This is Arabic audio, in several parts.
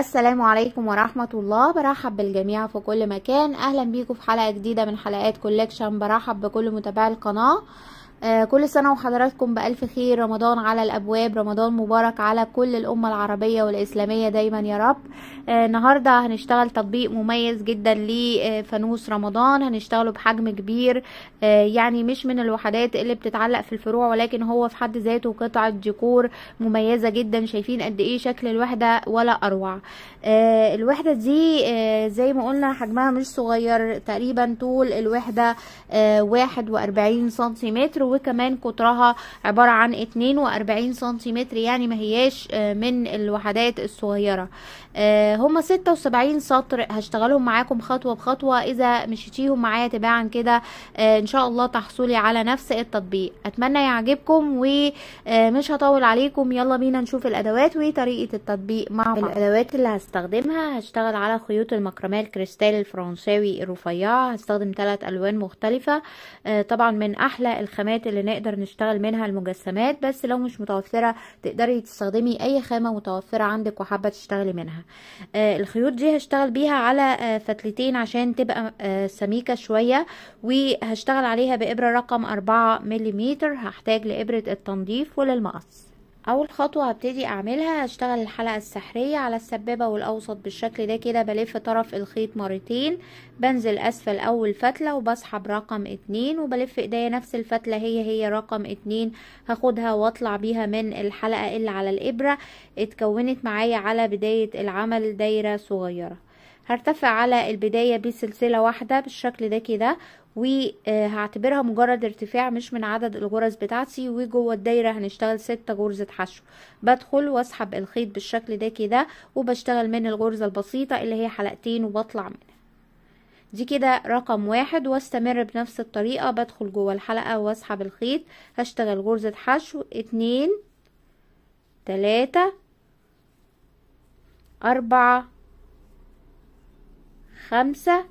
السلام عليكم ورحمة الله برحب بالجميع في كل مكان اهلا بيكم في حلقة جديدة من حلقات كولكشن برحب بكل متابعي القناة آه كل سنة وحضراتكم بألف خير رمضان على الأبواب رمضان مبارك على كل الأمة العربية والإسلامية دايما يا رب آه النهاردة هنشتغل تطبيق مميز جدا لفانوس رمضان هنشتغله بحجم كبير آه يعني مش من الوحدات اللي بتتعلق في الفروع ولكن هو في حد ذاته قطعة ديكور مميزة جدا شايفين قد إيه شكل الوحدة ولا أروع آه، الوحدة دي آه، زي ما قلنا حجمها مش صغير تقريبا طول الوحدة آه، واحد وأربعين سنتيمتر وكمان قطرها عبارة عن 42 سنتيمتر يعني ما هياش آه، من الوحدات الصغيرة آه، هما 76 سطر هشتغلهم معاكم خطوة بخطوة إذا مشيتيهم معايا تباعا كده آه، إن شاء الله تحصلي على نفس التطبيق أتمنى يعجبكم ومش هطول عليكم يلا بينا نشوف الأدوات وطريقة التطبيق مع بعض الأدوات اللي هستخدمها هشتغل على خيوط المكرميه الكريستال الفرنساوي الرفيع هستخدم ثلاث ألوان مختلفة طبعا من أحلى الخامات الخامات اللي نقدر نشتغل منها المجسمات بس لو مش متوفرة تقدري تستخدمي اي خامة متوفرة عندك وحابة تشتغلي منها آه الخيوط دي هشتغل بيها على آه فتلتين عشان تبقى آه سميكة شوية وهشتغل عليها بإبرة رقم أربعة مليمتر هحتاج لإبرة التنظيف وللمقص اول خطوه هبتدي اعملها هشتغل الحلقه السحريه على السبابه والاوسط بالشكل ده كده بلف طرف الخيط مرتين بنزل اسفل اول فتله وبسحب رقم اتنين وبلف ايديا نفس الفتله هي هي رقم اتنين هاخدها واطلع بيها من الحلقه اللي على الابره اتكونت معايا على بدايه العمل دايره صغيره هرتفع على البداية بسلسلة واحدة بالشكل ده كده وهعتبرها مجرد ارتفاع مش من عدد الغرز بتاعتي وجوه الدايرة هنشتغل ستة غرزة حشو بدخل واسحب الخيط بالشكل ده كده وبشتغل من الغرزة البسيطة اللي هي حلقتين وبطلع منها دي كده رقم واحد واستمر بنفس الطريقة بدخل جوه الحلقة واسحب الخيط هشتغل غرزة حشو اتنين تلاتة أربعة خمسة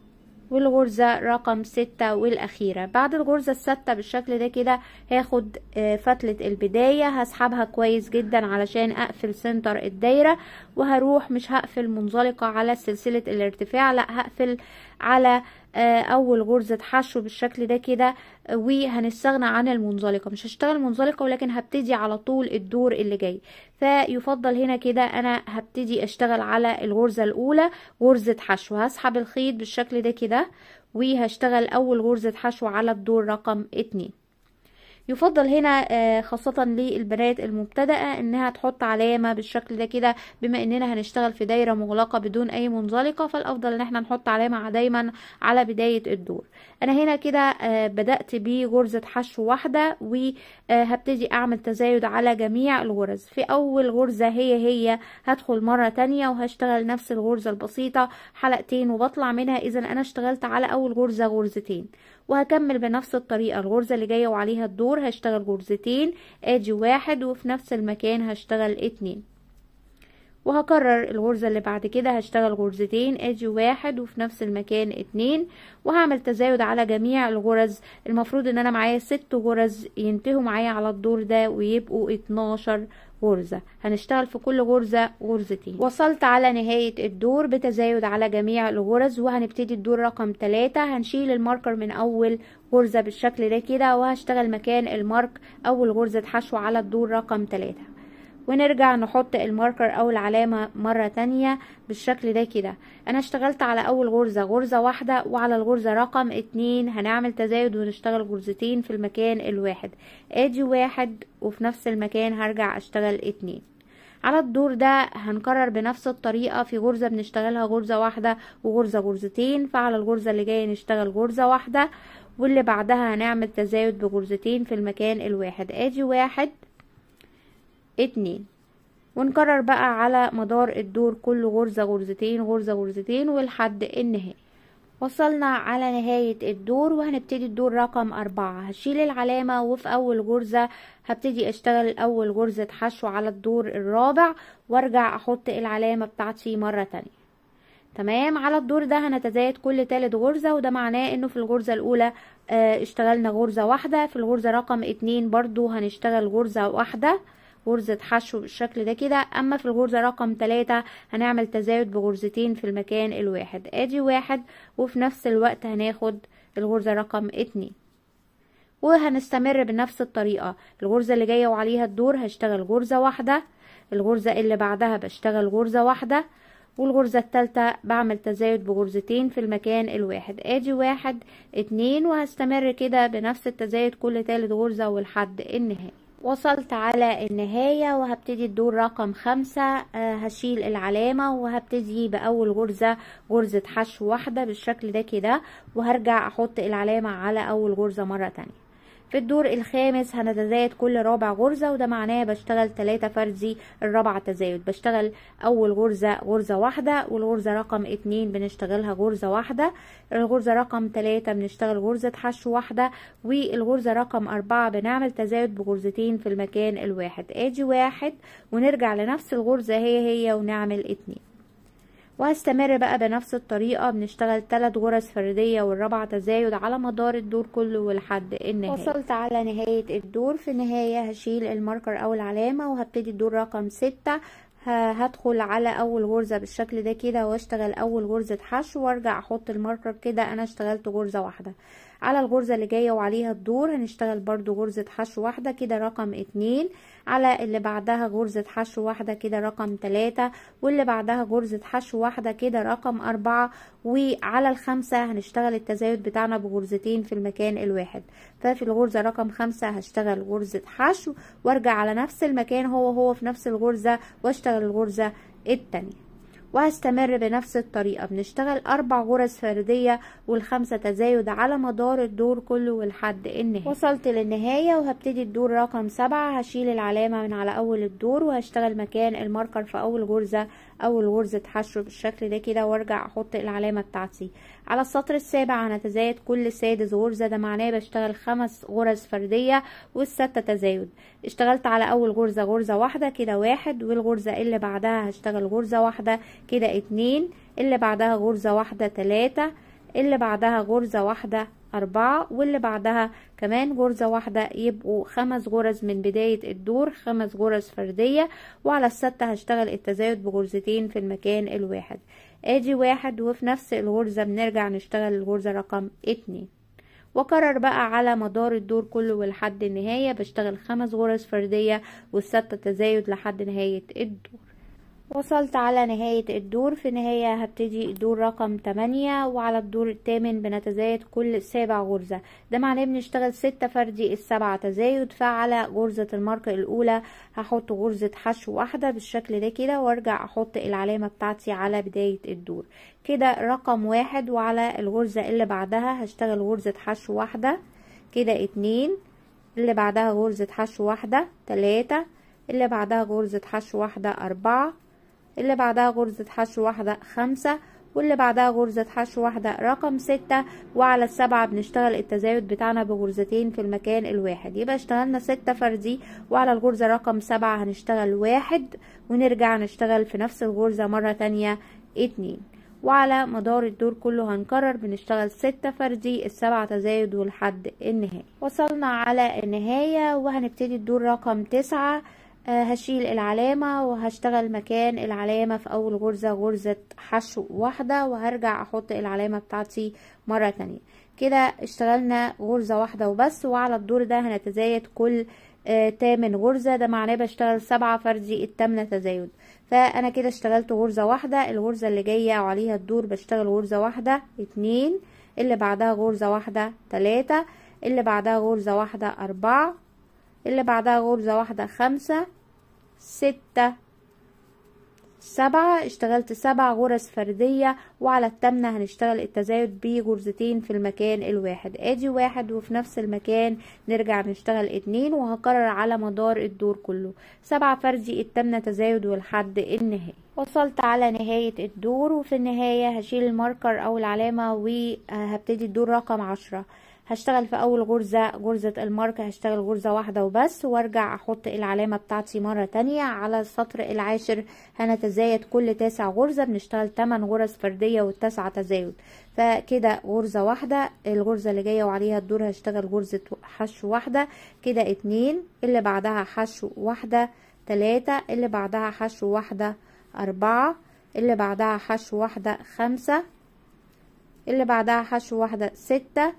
والغرزة رقم ستة والأخيرة بعد الغرزة الستة بالشكل ده كده هاخد آه، فتلة البداية هسحبها كويس جدا علشان أقفل سنتر الدايرة وهروح مش هقفل منزلقة على سلسلة الارتفاع لا هقفل على آه، اول غرزة حشو بالشكل ده كده وهنستغنى عن المنزلقة مش هشتغل منزلقة ولكن هبتدي على طول الدور اللي جاي فيفضل هنا كده انا هبتدي اشتغل على الغرزة الاولى غرزة حشو هسحب الخيط بالشكل ده كده وهشتغل اول غرزة حشو على الدور رقم اتنين يفضل هنا آه، خاصة للبنات المبتدأة انها تحط علامة بالشكل ده كده بما اننا هنشتغل في دايرة مغلقة بدون اي منزلقة فالافضل ان احنا نحط علامة دايما على بداية الدور انا هنا كده آه، بدأت بغرزة حشو واحدة وهبتدي آه، اعمل تزايد على جميع الغرز في اول غرزة هي هي هدخل مرة تانية وهشتغل نفس الغرزة البسيطة حلقتين وبطلع منها اذا انا اشتغلت على اول غرزة غرزتين وهكمل بنفس الطريقة الغرزة اللي جاية وعليها الدور هشتغل غرزتين ادي واحد وفي نفس المكان هشتغل اتنين وهكرر الغرزة اللي بعد كده هشتغل غرزتين ادي واحد وفي نفس المكان اتنين وهعمل تزايد على جميع الغرز المفروض ان انا معايا ست غرز ينتهوا معايا على الدور ده ويبقوا اتناشر غرزة هنشتغل في كل غرزة غرزتين وصلت على نهاية الدور بتزايد على جميع الغرز وهنبتدي الدور رقم تلاتة هنشيل الماركر من أول غرزة بالشكل ده كده وهشتغل مكان المارك أول غرزة حشو على الدور رقم تلاتة ونرجع نحط الماركر او العلامة مرة تانية بالشكل ده كده انا اشتغلت على اول غرزة غرزة واحدة وعلى الغرزة رقم اتنين هنعمل تزايد ونشتغل غرزتين في المكان الواحد ادي واحد وفي نفس المكان هرجع اشتغل اتنين على الدور ده هنكرر بنفس الطريقة في غرزة بنشتغلها غرزة واحدة وغرزة غرزتين فعلى الغرزة اللي جاية نشتغل غرزة واحدة واللي بعدها هنعمل تزايد بغرزتين في المكان الواحد ادي واحد اتنين ونكرر بقى على مدار الدور كل غرزة غرزتين غرزة غرزتين ولحد النهاية وصلنا على نهاية الدور وهنبتدي الدور رقم أربعة هشيل العلامة وفي أول غرزة هبتدي أشتغل أول غرزة حشو على الدور الرابع وارجع أحط العلامة بتاعتي مرة تانية تمام على الدور ده هنتزايد كل تالت غرزة وده معناه انه في الغرزة الاولى آه، اشتغلنا غرزة واحدة في الغرزة رقم اتنين برضو هنشتغل غرزة واحدة غرزة حشو بالشكل ده كده اما في الغرزة رقم تلاتة هنعمل تزايد بغرزتين في المكان الواحد ادي واحد وفي نفس الوقت هناخد الغرزة رقم اتنين وهنستمر بنفس الطريقة الغرزة اللي جاية وعليها الدور هشتغل غرزة واحدة الغرزة اللي بعدها بشتغل غرزة واحدة والغرزة التالتة بعمل تزايد بغرزتين في المكان الواحد ادي واحد اتنين وهستمر كده بنفس التزايد كل تالت غرزة والحد النهائي وصلت على النهاية وهبتدي الدور رقم خمسة آه، هشيل العلامة وهبتدي بأول غرزة غرزة حشو واحدة بالشكل ده كده وهرجع أحط العلامة على أول غرزة مرة تانية في الدور الخامس هنتزايد كل رابع غرزة وده معناه بشتغل تلاتة فرزي الرابعة تزايد بشتغل أول غرزة غرزة واحدة والغرزة رقم اتنين بنشتغلها غرزة واحدة الغرزة رقم تلاتة بنشتغل غرزة حشو واحدة والغرزة رقم أربعة بنعمل تزايد بغرزتين في المكان الواحد ادي واحد ونرجع لنفس الغرزة هي هي ونعمل اتنين وهستمر بقى بنفس الطريقة بنشتغل تلات غرز فردية والرابعة تزايد على مدار الدور كله لحد النهاية وصلت على نهاية الدور في النهاية هشيل الماركر او العلامة وهبتدي الدور رقم ستة هدخل على اول غرزة بالشكل ده كده واشتغل اول غرزة حشو وارجع احط الماركر كده انا اشتغلت غرزة واحدة على الغرزة اللي جاية وعليها الدور هنشتغل برضو غرزة حشو واحدة كده رقم اتنين على اللي بعدها غرزة حشو واحدة كده رقم تلاتة واللي بعدها غرزة حشو واحدة كده رقم أربعة وعلى الخمسة هنشتغل التزايد بتاعنا بغرزتين في المكان الواحد ففي الغرزة رقم خمسة هشتغل غرزة حشو وارجع على نفس المكان هو هو في نفس الغرزة واشتغل الغرزة التانية وهستمر بنفس الطريقة بنشتغل أربع غرز فردية والخمسة تزايد على مدار الدور كله ولحد النهاية وصلت للنهاية وهبتدي الدور رقم سبعة هشيل العلامة من على أول الدور وهشتغل مكان الماركر في أول غرزة أول غرزة حشو بالشكل ده كده وارجع أحط العلامة بتاعتي على السطر السابع هنتزايد كل سادس غرزة ده معناه بشتغل خمس غرز فردية والستة تزايد اشتغلت على اول غرزة غرزة واحدة كده واحد والغرزة اللي بعدها هشتغل غرزة واحدة كده اتنين اللي بعدها غرزة واحدة تلاتة اللي بعدها غرزة واحدة أربعة واللي بعدها كمان غرزة واحدة يبقوا خمس غرز من بداية الدور خمس غرز فردية وعلى الستة هشتغل التزايد بغرزتين في المكان الواحد ادي واحد وفي نفس الغرزة بنرجع نشتغل الغرزة رقم اتنين وكرر بقى على مدار الدور كله لحد النهاية بشتغل خمس غرز فردية والستة تزايد لحد نهاية الدور وصلت على نهاية الدور في النهاية هبتدي الدور رقم 8 وعلى الدور الثامن بنتزايد كل سابع غرزة ده معناه بنشتغل ستة فردي السبعة تزايد فعلى غرزة الماركة الأولى هحط غرزة حشو واحدة بالشكل ده كده وارجع احط العلامة بتاعتي على بداية الدور كده رقم واحد وعلى الغرزة اللي بعدها هشتغل غرزة حشو واحدة كده اتنين اللي بعدها غرزة حشو واحدة تلاتة اللي بعدها غرزة حشو واحدة أربعة اللي بعدها غرزة حشو واحدة خمسة واللي بعدها غرزة حشو واحدة رقم ستة وعلى السبعة بنشتغل التزايد بتاعنا بغرزتين في المكان الواحد يبقى اشتغلنا ستة فردي وعلى الغرزة رقم سبعة هنشتغل واحد ونرجع نشتغل في نفس الغرزة مرة تانية اتنين وعلى مدار الدور كله هنكرر بنشتغل ستة فردي السبعة تزايد ولحد النهاية وصلنا على النهاية وهنبتدي الدور رقم تسعة آه، هشيل العلامة وهشتغل مكان العلامة في أول غرزة غرزة حشو واحدة وهرجع أحط العلامة بتاعتي مرة تانية كده اشتغلنا غرزة واحدة وبس وعلى الدور ده هنتزايد كل آه، تامن غرزة ده معناه بشتغل سبعة فردي التامنة تزايد فأنا كده اشتغلت غرزة واحدة الغرزة اللي جاية وعليها الدور بشتغل غرزة واحدة اتنين اللي بعدها غرزة واحدة تلاتة اللي بعدها غرزة واحدة أربعة اللي بعدها غرزة واحدة خمسة ستة سبعة اشتغلت سبع غرز فردية وعلى التامنة هنشتغل التزايد بغرزتين في المكان الواحد ادي واحد وفي نفس المكان نرجع نشتغل اتنين وهكرر على مدار الدور كله سبعة فردي التامنة تزايد والحد النهائي وصلت على نهاية الدور وفي النهاية هشيل الماركر او العلامة وهبتدي الدور رقم عشرة هشتغل في اول غرزة غرزة المارك هشتغل غرزة واحدة وبس وارجع احط العلامة بتاعتي مرة تانية على السطر العاشر هنتزايد كل تاسع غرزة بنشتغل تمن غرز فردية والتاسعة تزايد فكده غرزة واحدة الغرزة اللي جاية وعليها الدور هشتغل غرزة حشو واحدة كده اتنين اللي بعدها حشو واحدة تلاتة اللي بعدها حشو واحدة أربعة اللي بعدها حشو واحدة خمسة اللي بعدها حشو واحدة ستة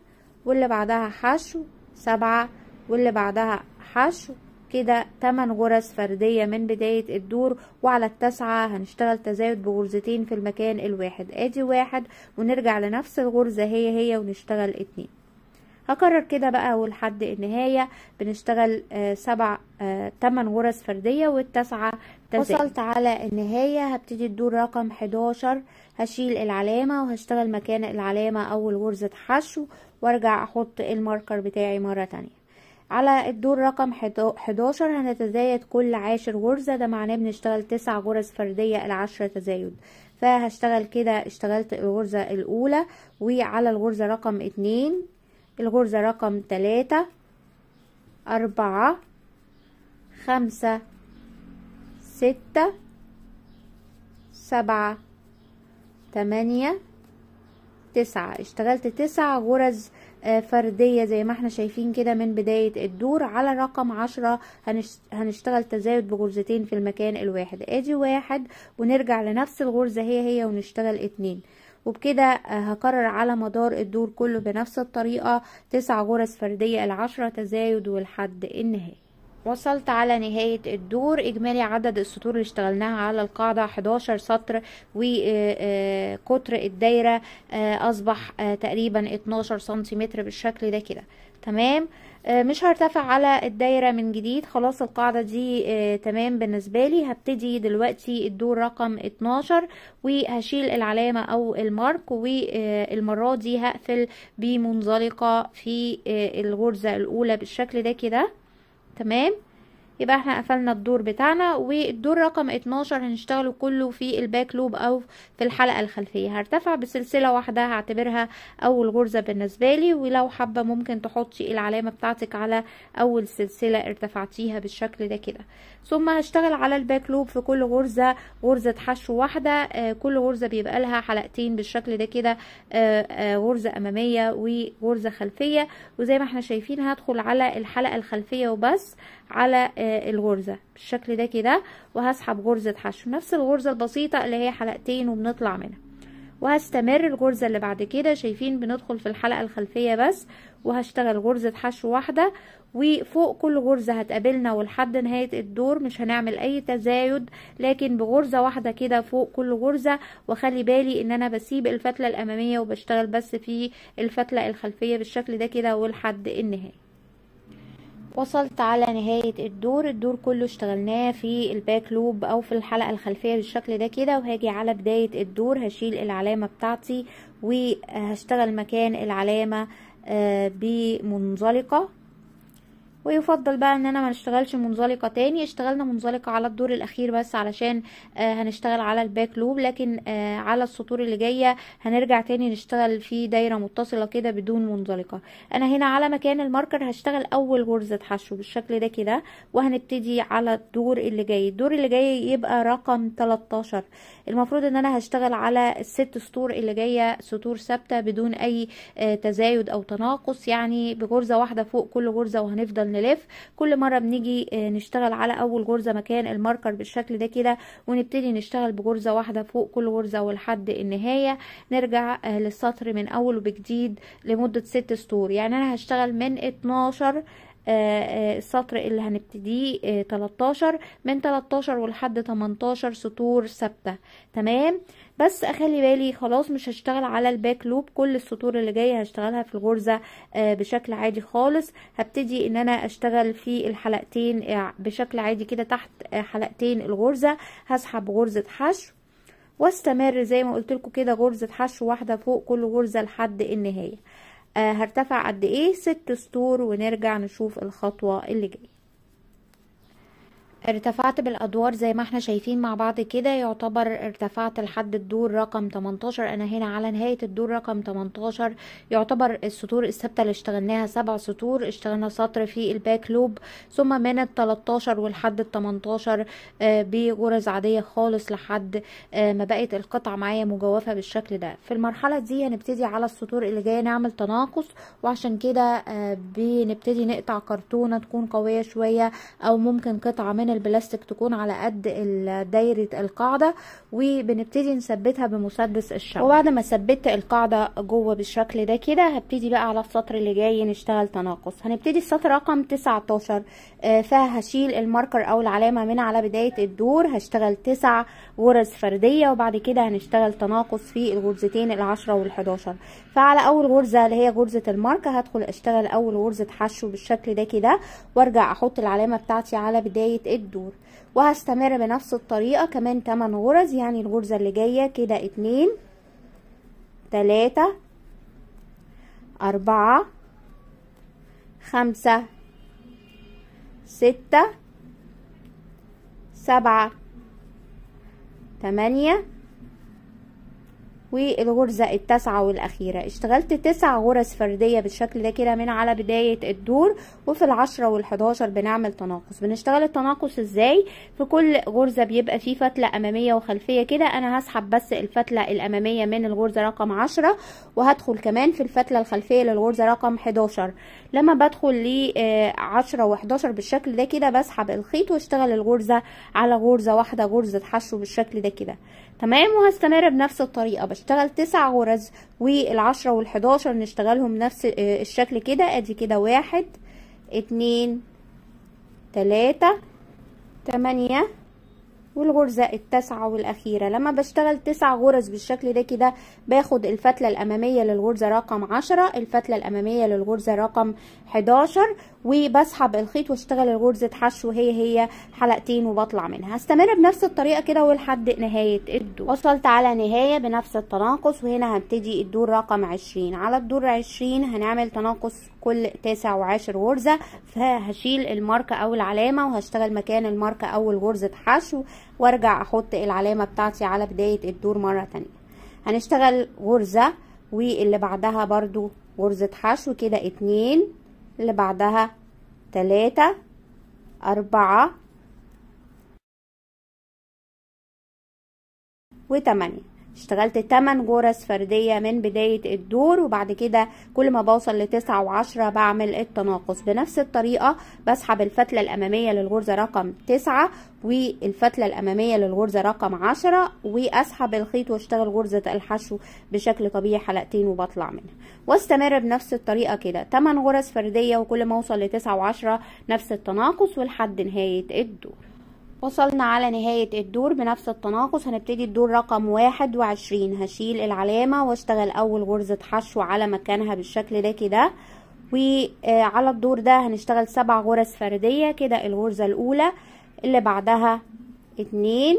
واللي بعدها حشو سبعة واللي بعدها حشو كده تمن غرز فردية من بداية الدور وعلى التسعة هنشتغل تزايد بغرزتين في المكان الواحد ادي واحد ونرجع لنفس الغرزة هي هي ونشتغل اتنين هكرر كده بقى ولحد النهاية بنشتغل آه، سبع آه، تمن غرز فردية والتسعة وصلت على النهاية هبتدي الدور رقم 11 هشيل العلامة وهشتغل مكان العلامة أول غرزة حشو وارجع احط الماركر بتاعي مرة تانية على الدور رقم 11 هنتزايد كل عاشر غرزة ده معناه بنشتغل تسع غرز فردية العشرة تزايد فهشتغل كده اشتغلت الغرزة الأولى وعلى الغرزة رقم اتنين الغرزة رقم تلاتة أربعة خمسة ستة سبعة تمانية تسعة اشتغلت تسع غرز آه، فردية زي ما احنا شايفين كده من بداية الدور على رقم عشرة هنشتغل تزايد بغرزتين في المكان الواحد ادي واحد ونرجع لنفس الغرزة هي هي ونشتغل اتنين وبكده آه، هكرر على مدار الدور كله بنفس الطريقة تسع غرز فردية العشرة تزايد والحد النهائي وصلت على نهاية الدور إجمالي عدد السطور اللي اشتغلناها على القاعدة 11 سطر وقطر آه، آه، الدايرة آه، أصبح تقريبا 12 سنتيمتر بالشكل ده كده تمام مش هرتفع على الدايرة من جديد خلاص القاعدة دي تمام بالنسبة لي هبتدي دلوقتي الدور رقم 12 وهشيل العلامة او المارك والمرة دي هقفل بمنزلقة في الغرزة الاولى بالشكل ده كده تمام يبقى احنا قفلنا الدور بتاعنا والدور رقم 12 هنشتغله كله في الباك لوب او في الحلقه الخلفيه هرتفع بسلسله واحده هعتبرها اول غرزه بالنسبه لي ولو حابه ممكن تحطي العلامه بتاعتك على اول سلسله ارتفعتيها بالشكل ده كده ثم هشتغل على الباك لوب في كل غرزه غرزه حشو واحده آه، كل غرزه بيبقى لها حلقتين بالشكل ده كده آه، آه، غرزه اماميه وغرزه خلفيه وزي ما احنا شايفين هدخل على الحلقه الخلفيه وبس على الغرزة بالشكل ده كده وهسحب غرزة حشو نفس الغرزة البسيطة اللي هي حلقتين وبنطلع منها وهستمر الغرزة اللي بعد كده شايفين بندخل في الحلقة الخلفية بس وهشتغل غرزة حشو واحدة وفوق كل غرزة هتقابلنا ولحد نهاية الدور مش هنعمل اي تزايد لكن بغرزة واحدة كده فوق كل غرزة وخلي بالي ان انا بسيب الفتلة الامامية وبشتغل بس في الفتلة الخلفية بالشكل ده كده ولحد النهاية وصلت على نهاية الدور الدور كله اشتغلناه في الباك لوب او في الحلقة الخلفية بالشكل ده كده وهاجي على بداية الدور هشيل العلامة بتاعتي وهشتغل مكان العلامة آه، بمنزلقة ويفضل بقى انا ما نشتغلش منزلقه تاني اشتغلنا منزلقه على الدور الاخير بس علشان آه هنشتغل على الباك لوب لكن آه على السطور اللي جايه هنرجع تاني نشتغل في دايره متصله كده بدون منزلقه انا هنا على مكان الماركر هشتغل اول غرزه حشو بالشكل ده كده وهنبتدي على الدور اللي جاي الدور اللي جاي يبقى رقم 13 المفروض ان انا هشتغل على الست سطور اللي جايه سطور ثابته بدون اي آه تزايد او تناقص يعني بغرزه واحده فوق كل غرزه وهنفضل نلف كل مره بنيجي آه، نشتغل على اول غرزه مكان الماركر بالشكل ده كده ونبتدي نشتغل بغرزه واحده فوق كل غرزه ولحد النهايه نرجع آه، للسطر من اول وبجديد لمده ست سطور يعني انا هشتغل من 12 آه، السطر اللي هنبتديه 13 من 13 ولحد 18 سطور ثابته تمام بس اخلي بالي خلاص مش هشتغل على الباك لوب كل السطور اللي جايه هشتغلها في الغرزه آه، بشكل عادي خالص هبتدي ان انا اشتغل في الحلقتين آه، بشكل عادي كده تحت آه، حلقتين الغرزه هسحب غرزه حشو واستمر زي ما قلت لكم كده غرزه حشو واحده فوق كل غرزه لحد النهايه هرتفع قد ايه ست سطور ونرجع نشوف الخطوه اللي جايه ارتفعت بالادوار زي ما احنا شايفين مع بعض كده يعتبر ارتفعت لحد الدور رقم 18 انا هنا على نهاية الدور رقم 18 يعتبر السطور الثابتة اللي اشتغلناها سبع سطور اشتغلنا سطر في الباك لوب ثم من ال 13 ولحد ال 18 بغرز عادية خالص لحد آه، ما بقت القطعة معايا مجوفة بالشكل ده في المرحلة دي هنبتدي على السطور اللي جاية نعمل تناقص وعشان كده آه، بنبتدي نقطع كرتونة تكون قوية شوية او ممكن قطعة من البلاستيك تكون على قد دايره القاعده وبنبتدي نثبتها بمسدس الشمع وبعد ما ثبت القاعده جوه بالشكل ده كده هبتدي بقى على السطر اللي جاي نشتغل تناقص هنبتدي السطر رقم 19 آه، فهشيل الماركر او العلامه من على بدايه الدور هشتغل 9 غرز فرديه وبعد كده هنشتغل تناقص في الغرزتين العشرة والحداشر فعلى اول غرزه اللي هي غرزه الماركه هدخل اشتغل اول غرزه حشو بالشكل ده كده وارجع احط العلامه بتاعتي على بدايه الدور وهستمر بنفس الطريقة كمان 8 غرز يعني الغرزة اللي جاية كده اتنين تلاتة أربعة خمسة ستة سبعة تمانية والغرزة التاسعة والأخيرة اشتغلت تسع غرز فردية بالشكل ده كده من على بداية الدور وفي العشرة والحداشر بنعمل تناقص بنشتغل التناقص ازاي في كل غرزة بيبقى فيه فتلة أمامية وخلفية كده أنا هسحب بس الفتلة الأمامية من الغرزة رقم عشرة وهدخل كمان في الفتلة الخلفية للغرزة رقم حداشر لما بدخل لعشرة آه، وحداشر بالشكل ده كده بسحب الخيط واشتغل الغرزة على غرزة واحدة غرزة حشو بالشكل ده كده تمام وهستمر بنفس الطريقه بشتغل تسع غرز والعشرة والحداشر نشتغلهم نفس آه، الشكل كده ادي كده واحد اتنين تلاتة تمانية والغرزة التاسعة والأخيرة لما بشتغل تسع غرز بالشكل ده كده باخد الفتلة الأمامية للغرزة رقم عشرة الفتلة الأمامية للغرزة رقم حداشر وبسحب الخيط واشتغل الغرزة حشو هي هي حلقتين وبطلع منها هستمر بنفس الطريقة كده ولحد نهاية الدور وصلت على نهاية بنفس التناقص وهنا هبتدي الدور رقم عشرين على الدور عشرين هنعمل تناقص كل تاسع وعاشر غرزة فهشيل الماركة او العلامة وهشتغل مكان الماركة اول غرزة حشو وارجع احط العلامة بتاعتي على بداية الدور مرة تانية هنشتغل غرزة واللي بعدها برضو غرزة حشو كده اتنين اللي بعدها تلاتة أربعة وتمانية اشتغلت 8 جرس فردية من بداية الدور وبعد كده كل ما بوصل لتسعة وعشرة بعمل التناقص بنفس الطريقة بسحب الفتلة الأمامية للغرزة رقم تسعة والفتلة الأمامية للغرزة رقم عشرة وأسحب الخيط واشتغل غرزة الحشو بشكل طبيعي حلقتين وبطلع منها واستمر بنفس الطريقة كده 8 غرز فردية وكل ما اوصل لتسعة وعشرة نفس التناقص ولحد نهاية الدور وصلنا على نهاية الدور بنفس التناقص هنبتدي الدور رقم واحد وعشرين هشيل العلامة واشتغل أول غرزة حشو على مكانها بالشكل ده كده وعلى الدور ده هنشتغل سبع غرز فردية كده الغرزة الأولى اللي بعدها اتنين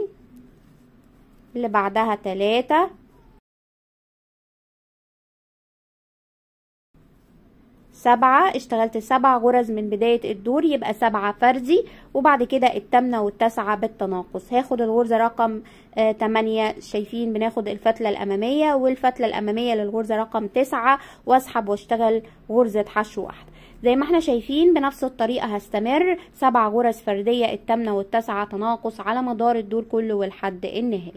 اللي بعدها تلاتة سبعة اشتغلت سبع غرز من بداية الدور يبقى سبعة فردي وبعد كده التامنة والتاسعة بالتناقص هاخد الغرزة رقم آه، تمانية شايفين بناخد الفتلة الأمامية والفتلة الأمامية للغرزة رقم تسعة واسحب واشتغل غرزة حشو واحدة زي ما احنا شايفين بنفس الطريقة هستمر سبع غرز فردية التامنة والتاسعة تناقص على مدار الدور كله والحد النهائي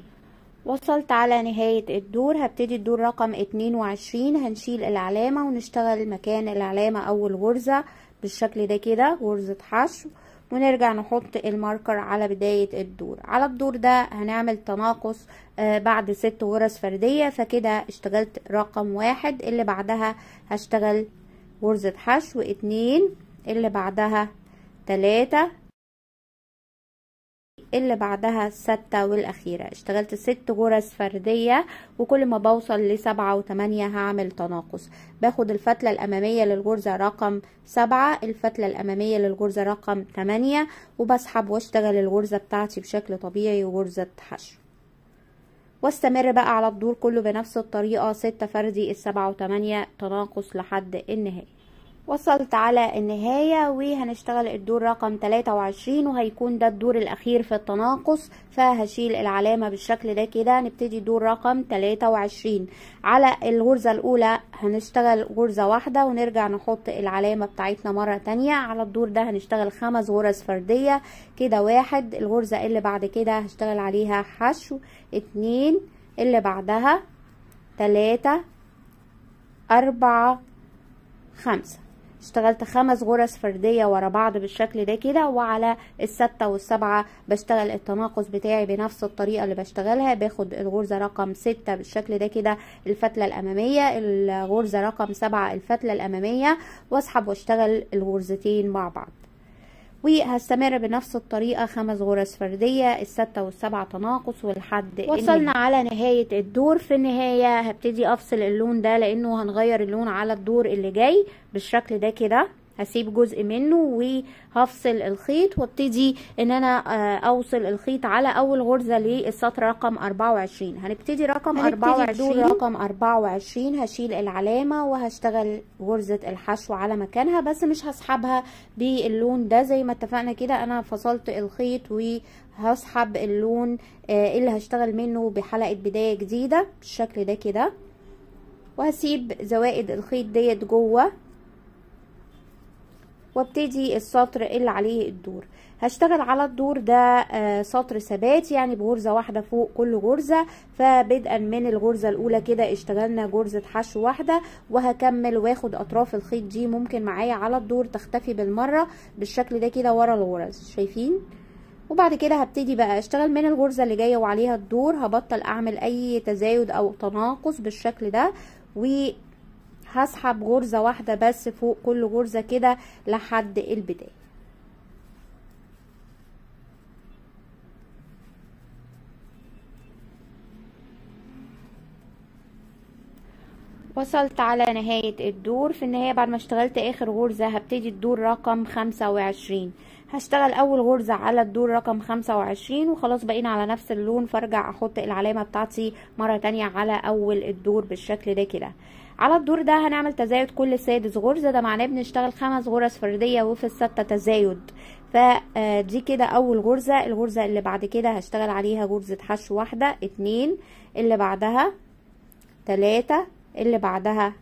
وصلت على نهاية الدور هبتدي الدور رقم 22 هنشيل العلامة ونشتغل مكان العلامة أول غرزة بالشكل ده كده غرزة حشو ونرجع نحط الماركر على بداية الدور على الدور ده هنعمل تناقص آه، بعد ست غرز فردية فكده اشتغلت رقم واحد اللي بعدها هشتغل غرزة حشو اتنين اللي بعدها تلاتة اللي بعدها الستة والأخيرة اشتغلت ست غرز فردية وكل ما بوصل لسبعة وتمانية هعمل تناقص باخد الفتلة الأمامية للغرزة رقم سبعة الفتلة الأمامية للغرزة رقم تمانية وبسحب واشتغل الغرزة بتاعتي بشكل طبيعي وغرزة حشو واستمر بقى على الدور كله بنفس الطريقة ستة فردي السبعة وتمانية تناقص لحد النهاية وصلت على النهاية وهنشتغل الدور رقم 23 وهيكون ده الدور الأخير في التناقص فهشيل العلامة بالشكل ده كده نبتدي دور رقم 23 على الغرزة الأولى هنشتغل غرزة واحدة ونرجع نحط العلامة بتاعتنا مرة تانية على الدور ده هنشتغل خمس غرز فردية كده واحد الغرزة اللي بعد كده هشتغل عليها حشو اتنين اللي بعدها تلاتة أربعة خمسة اشتغلت خمس غرز فردية ورا بعض بالشكل ده كده وعلى الستة والسبعة بشتغل التناقص بتاعي بنفس الطريقة اللي بشتغلها باخد الغرزة رقم ستة بالشكل ده كده الفتلة الأمامية الغرزة رقم سبعة الفتلة الأمامية واسحب واشتغل الغرزتين مع بعض وهستمر بنفس الطريقة خمس غرز فردية الستة والسبعة تناقص والحد وصلنا على نهاية الدور في النهاية هبتدي افصل اللون ده لانه هنغير اللون على الدور اللي جاي بالشكل ده كده هسيب جزء منه وهفصل الخيط وابتدي ان انا آه، اوصل الخيط على اول غرزة للسطر رقم 24 هنبتدي رقم هنبتدي 24 رقم 24 هشيل العلامة وهشتغل غرزة الحشو على مكانها بس مش هسحبها باللون ده زي ما اتفقنا كده انا فصلت الخيط وهسحب اللون آه، اللي هشتغل منه بحلقة بداية جديدة بالشكل ده كده وهسيب زوائد الخيط ديت جوه وابتدي السطر اللي عليه الدور هشتغل على الدور ده آه، سطر ثبات يعني بغرزه واحده فوق كل غرزه فبدءا من الغرزه الاولى كده اشتغلنا غرزه حشو واحده وهكمل واخد اطراف الخيط دي ممكن معايا على الدور تختفي بالمره بالشكل ده كده ورا الغرز شايفين وبعد كده هبتدي بقى اشتغل من الغرزه اللي جايه وعليها الدور هبطل اعمل اي تزايد او تناقص بالشكل ده هسحب غرزة واحدة بس فوق كل غرزة كده لحد البداية وصلت على نهاية الدور في النهاية بعد ما اشتغلت اخر غرزة هبتدي الدور رقم خمسة وعشرين هشتغل اول غرزة على الدور رقم خمسة وعشرين وخلاص بقينا على نفس اللون فارجع احط العلامة بتاعتي مرة تانية على اول الدور بالشكل ده كده على الدور ده هنعمل تزايد كل سادس غرزه ده معناه بنشتغل خمس غرز فرديه وفي الستة تزايد فدي آه، كده اول غرزه الغرزه اللي بعد كده هشتغل عليها غرزه حشو واحده اتنين اللي بعدها تلاته اللي بعدها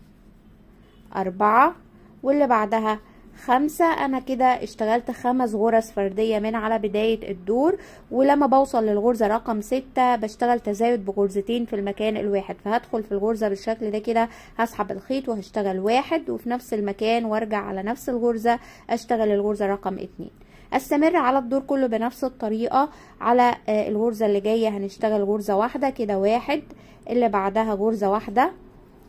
اربعه واللي بعدها خمسة انا كده اشتغلت خمس غرز فردية من على بداية الدور ولما بوصل للغرزة رقم ستة بشتغل تزايد بغرزتين في المكان الواحد فهدخل في الغرزة بالشكل ده كده هسحب الخيط وهشتغل واحد وفي نفس المكان وارجع على نفس الغرزة اشتغل الغرزة رقم اتنين استمر على الدور كله بنفس الطريقة على آه، الغرزة اللي جاية هنشتغل غرزة واحدة كده واحد اللي بعدها غرزة واحدة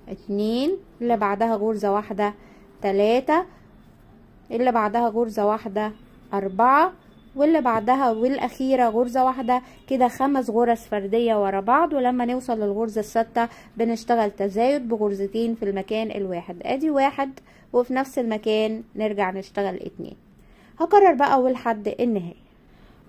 اتنين اللي بعدها غرزة واحدة تلاتة اللي بعدها غرزة واحدة أربعة واللي بعدها والاخيره غرزه واحده كده خمس غرز فرديه ورا بعض ولما نوصل للغرزه السادسه بنشتغل تزايد بغرزتين في المكان الواحد ادي واحد وفي نفس المكان نرجع نشتغل اتنين هكرر بقى اول حد النهايه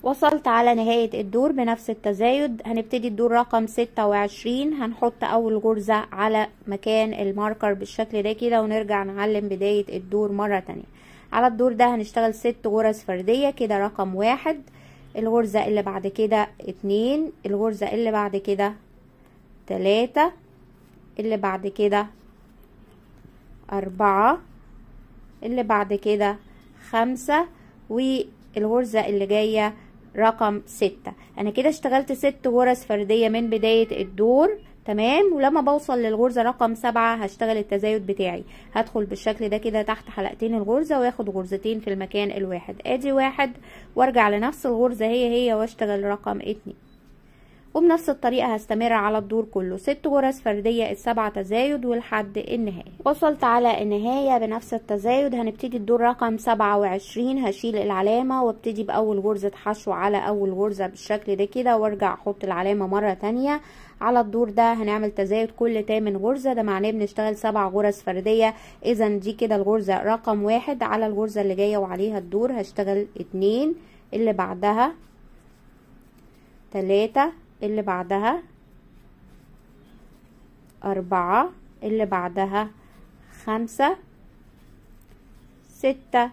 وصلت على نهاية الدور بنفس التزايد هنبتدي الدور رقم ستة وعشرين هنحط أول غرزة على مكان الماركر بالشكل ده كده ونرجع نعلم بداية الدور مرة تانية على الدور ده هنشتغل ست غرز فردية كده رقم واحد الغرزة اللي بعد كده اتنين الغرزة اللي بعد كده تلاتة اللي بعد كده أربعة اللي بعد كده خمسة والغرزة اللي جاية رقم ستة أنا كده اشتغلت ست غرز فردية من بداية الدور تمام ولما بوصل للغرزه رقم سبعة هشتغل التزايد بتاعي هدخل بالشكل ده كده تحت حلقتين الغرزه واخد غرزتين في المكان الواحد ادي واحد وارجع لنفس الغرزه هي هي واشتغل رقم اتنين وبنفس الطريقة هستمر على الدور كله ست غرز فردية السبعة تزايد ولحد النهاية وصلت على النهاية بنفس التزايد هنبتدي الدور رقم سبعة وعشرين هشيل العلامة وابتدي بأول غرزة حشو على أول غرزة بالشكل ده كده وارجع احط العلامة مرة تانية على الدور ده هنعمل تزايد كل تامن غرزه ده معناه بنشتغل سبع غرز فرديه اذا دي كده الغرزه رقم واحد على الغرزه اللي جايه وعليها الدور هشتغل اتنين اللي بعدها تلاتة اللي بعدها أربعة اللي بعدها خمسة ستة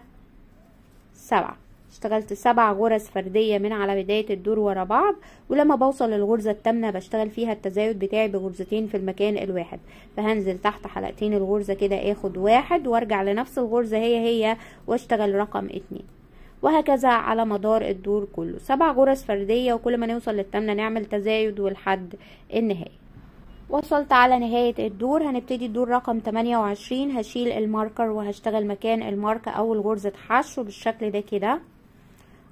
سبعة اشتغلت سبع غرز فردية من على بداية الدور ورا بعض ولما بوصل للغرزة التامنة بشتغل فيها التزايد بتاعي بغرزتين في المكان الواحد فهنزل تحت حلقتين الغرزة كده اخد واحد وارجع لنفس الغرزة هي هي واشتغل رقم اتنين وهكذا على مدار الدور كله سبع غرز فردية وكل ما نوصل للتامنة نعمل تزايد ولحد النهاية وصلت على نهاية الدور هنبتدي الدور رقم 28 هشيل الماركر وهشتغل مكان الماركة أول غرزة حشو بالشكل ده كده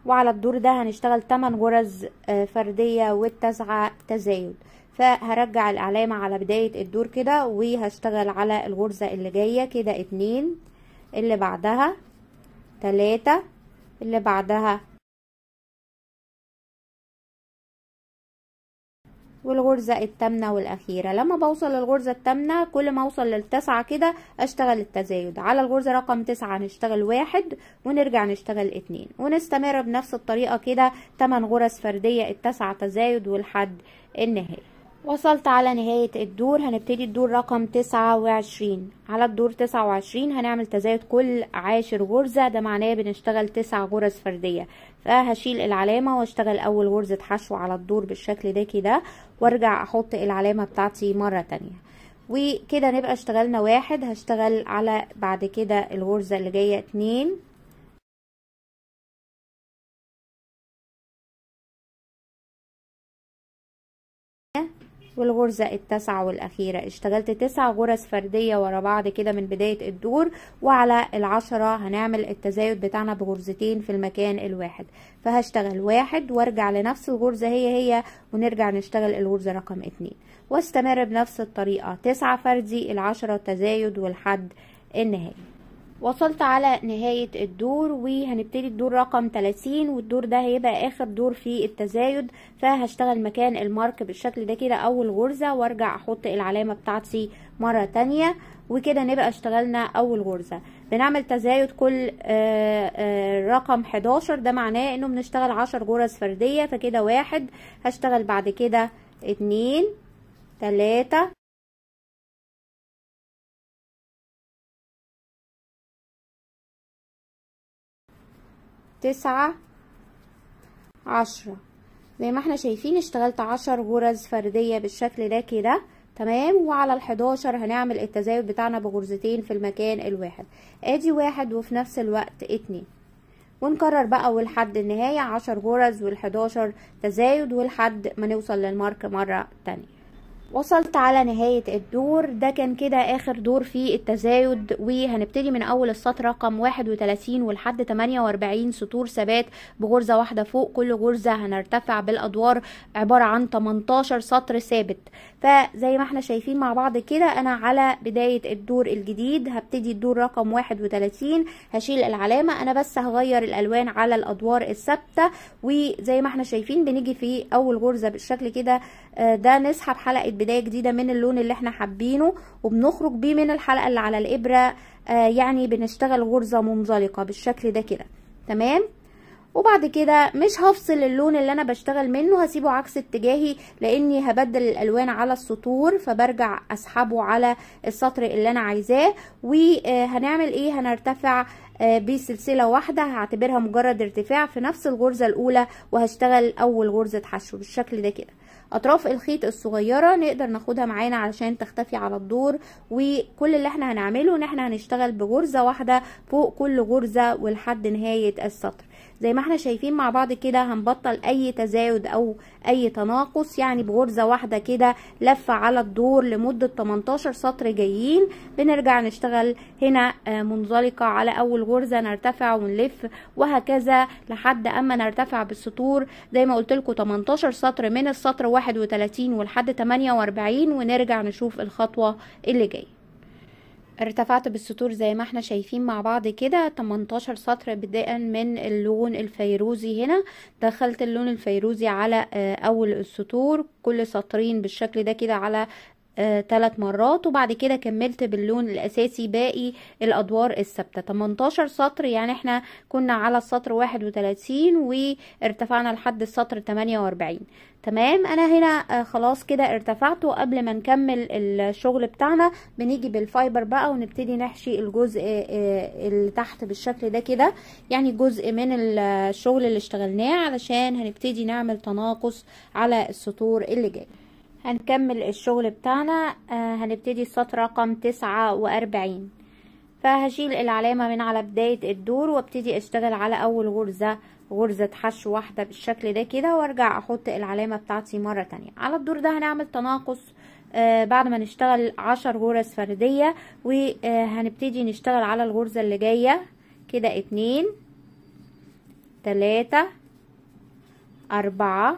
وعلى الدور ده هنشتغل 8 غرز آه، فردية والتسعة تزايد فهرجع العلامة على بداية الدور كده وهشتغل على الغرزة اللي جاية كده اتنين اللي بعدها تلاتة اللي بعدها والغرزة التامنة والأخيرة لما بوصل للغرزة التامنة كل ما أوصل للتسعة كده أشتغل التزايد على الغرزة رقم تسعة نشتغل واحد ونرجع نشتغل اتنين ونستمر بنفس الطريقة كده تمن غرز فردية التسعة تزايد والحد النهائي وصلت على نهاية الدور هنبتدي الدور رقم تسعة وعشرين على الدور تسعة وعشرين هنعمل تزايد كل عاشر غرزة ده معناه بنشتغل تسع غرز فردية فهشيل العلامة واشتغل اول غرزة حشو على الدور بالشكل ده كده وارجع احط العلامة بتاعتي مرة تانية وكده نبقى اشتغلنا واحد هشتغل على بعد كده الغرزة اللي جاية اتنين والغرزة التاسعة والأخيرة اشتغلت تسع غرز فردية ورا بعض كده من بداية الدور وعلى العشرة هنعمل التزايد بتاعنا بغرزتين في المكان الواحد فهشتغل واحد وارجع لنفس الغرزة هي هي ونرجع نشتغل الغرزة رقم اتنين واستمر بنفس الطريقة تسعة فردي العشرة تزايد والحد النهائي وصلت على نهاية الدور وهنبتدي الدور رقم 30 والدور ده هيبقى اخر دور في التزايد فهشتغل مكان المارك بالشكل ده كده اول غرزة وارجع احط العلامة بتاعتي مرة تانية وكده نبقى اشتغلنا اول غرزة بنعمل تزايد كل آه، آه، رقم 11 ده معناه انه بنشتغل 10 غرز فردية فكده واحد هشتغل بعد كده اتنين تلاتة تسعة عشرة زي ما احنا شايفين اشتغلت عشر غرز فردية بالشكل ده كده تمام وعلى الحداشر هنعمل التزايد بتاعنا بغرزتين في المكان الواحد ادي واحد وفي نفس الوقت اتنين ونكرر بقى ولحد النهاية عشر غرز والحداشر تزايد ولحد ما نوصل للمارك مرة تانية وصلت على نهاية الدور ده كان كده اخر دور في التزايد وهنبتدي من اول السطر رقم 31 ولحد 48 سطور ثبات بغرزة واحدة فوق كل غرزة هنرتفع بالادوار عبارة عن 18 سطر ثابت فزي ما احنا شايفين مع بعض كده انا على بداية الدور الجديد هبتدي الدور رقم 31 هشيل العلامة انا بس هغير الالوان على الادوار الثابتة وزي ما احنا شايفين بنيجي في اول غرزة بالشكل كده آه، ده نسحب حلقة بدايه جديده من اللون اللي احنا حابينه وبنخرج بيه من الحلقه اللي على الابره آه يعني بنشتغل غرزه منزلقه بالشكل ده كده تمام وبعد كده مش هفصل اللون اللي انا بشتغل منه هسيبه عكس اتجاهي لاني هبدل الالوان على السطور فبرجع اسحبه على السطر اللي انا عايزاه وهنعمل آه، ايه هنرتفع آه، بسلسله واحده هعتبرها مجرد ارتفاع في نفس الغرزه الاولى وهشتغل اول غرزه حشو بالشكل ده كده اطراف الخيط الصغيرة نقدر ناخدها معانا علشان تختفي على الدور وكل اللي احنا هنعمله ان احنا هنشتغل بغرزة واحدة فوق كل غرزة ولحد نهاية السطر زي ما احنا شايفين مع بعض كده هنبطل اي تزايد او اي تناقص يعني بغرزة واحدة كده لفة على الدور لمدة 18 سطر جايين بنرجع نشتغل هنا آه، منزلقة على اول غرزة نرتفع ونلف وهكذا لحد اما نرتفع بالسطور زي ما قلت لكم 18 سطر من السطر 31 ولحد 48 ونرجع نشوف الخطوة اللي جايه ارتفعت بالسطور زي ما احنا شايفين مع بعض كده 18 سطر بداءا من اللون الفيروزي هنا دخلت اللون الفيروزي على آه، اول السطور كل سطرين بالشكل ده كده على ثلاث آه مرات وبعد كده كملت باللون الاساسي باقي الادوار الثابته 18 سطر يعني احنا كنا على السطر 31 وارتفعنا لحد السطر 48 تمام انا هنا آه خلاص كده ارتفعت وقبل ما نكمل الشغل بتاعنا بنيجي بالفايبر بقى ونبتدي نحشي الجزء آه،, آه اللي تحت بالشكل ده كده يعني جزء من الشغل اللي اشتغلناه علشان هنبتدي نعمل تناقص على السطور اللي جاي هنكمل الشغل بتاعنا آه، هنبتدي السطر رقم تسعة واربعين فهشيل العلامة من على بداية الدور وابتدي اشتغل على اول غرزة غرزة حشو واحدة بالشكل ده كده وارجع احط العلامة بتاعتي مرة تانية على الدور ده هنعمل تناقص آه، بعد ما نشتغل عشر غرز فردية وهنبتدي آه، نشتغل على الغرزة اللي جاية كده اتنين تلاتة أربعة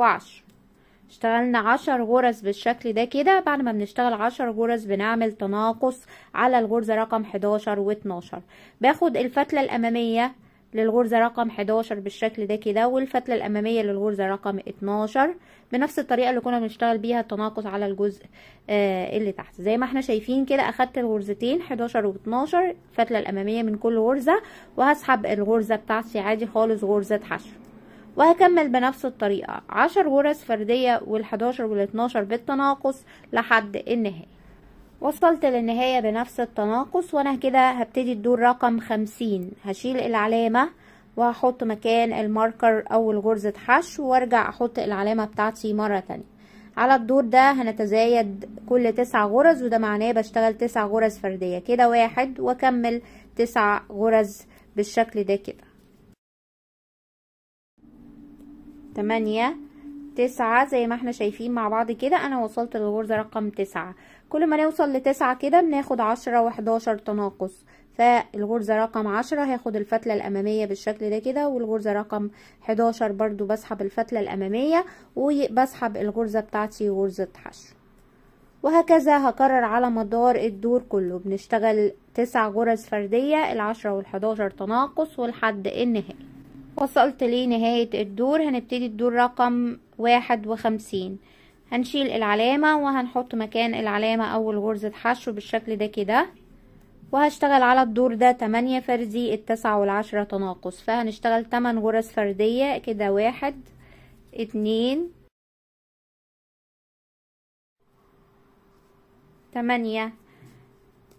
وعشر اشتغلنا عشر غرز بالشكل ده كده بعد ما بنشتغل عشر غرز بنعمل تناقص على الغرزة رقم حداشر و باخد الفتلة الأمامية للغرزة رقم حداشر بالشكل ده كده والفتلة الأمامية للغرزة رقم اتناشر بنفس الطريقة اللي كنا بنشتغل بيها التناقص على الجزء آه اللي تحت زي ما احنا شايفين كده أخدت الغرزتين حداشر و 12 الفتلة الأمامية من كل غرزة وهسحب الغرزة بتاعتي عادي خالص غرزة حشو وهكمل بنفس الطريقة عشر غرز فردية والحداشر والاتناشر بالتناقص لحد النهاية وصلت للنهاية بنفس التناقص وانا كده هبتدي الدور رقم خمسين هشيل العلامة وهحط مكان الماركر اول غرزة حشو وارجع احط العلامة بتاعتي مرة تانية على الدور ده هنتزايد كل تسع غرز وده معناه بشتغل تسع غرز فردية كده واحد واكمل تسع غرز بالشكل ده كده تمانية تسعة زي ما احنا شايفين مع بعض كده انا وصلت للغرزة رقم تسعة كل ما نوصل لتسعة كده بناخد عشرة وحداشر تناقص فالغرزة رقم عشرة هاخد الفتلة الأمامية بالشكل ده كده والغرزة رقم حداشر برضو بسحب الفتلة الأمامية وبسحب الغرزة بتاعتي غرزة حشو وهكذا هكرر على مدار الدور كله بنشتغل تسع غرز فردية العشرة والحداشر تناقص ولحد النهاية وصلت لنهاية الدور هنبتدي الدور رقم واحد وخمسين هنشيل العلامة وهنحط مكان العلامة أول غرزة حشو بالشكل ده كده وهشتغل على الدور ده تمانية فردي التسعة والعشرة تناقص فهنشتغل تمن غرز فردية كده واحد اتنين تمانية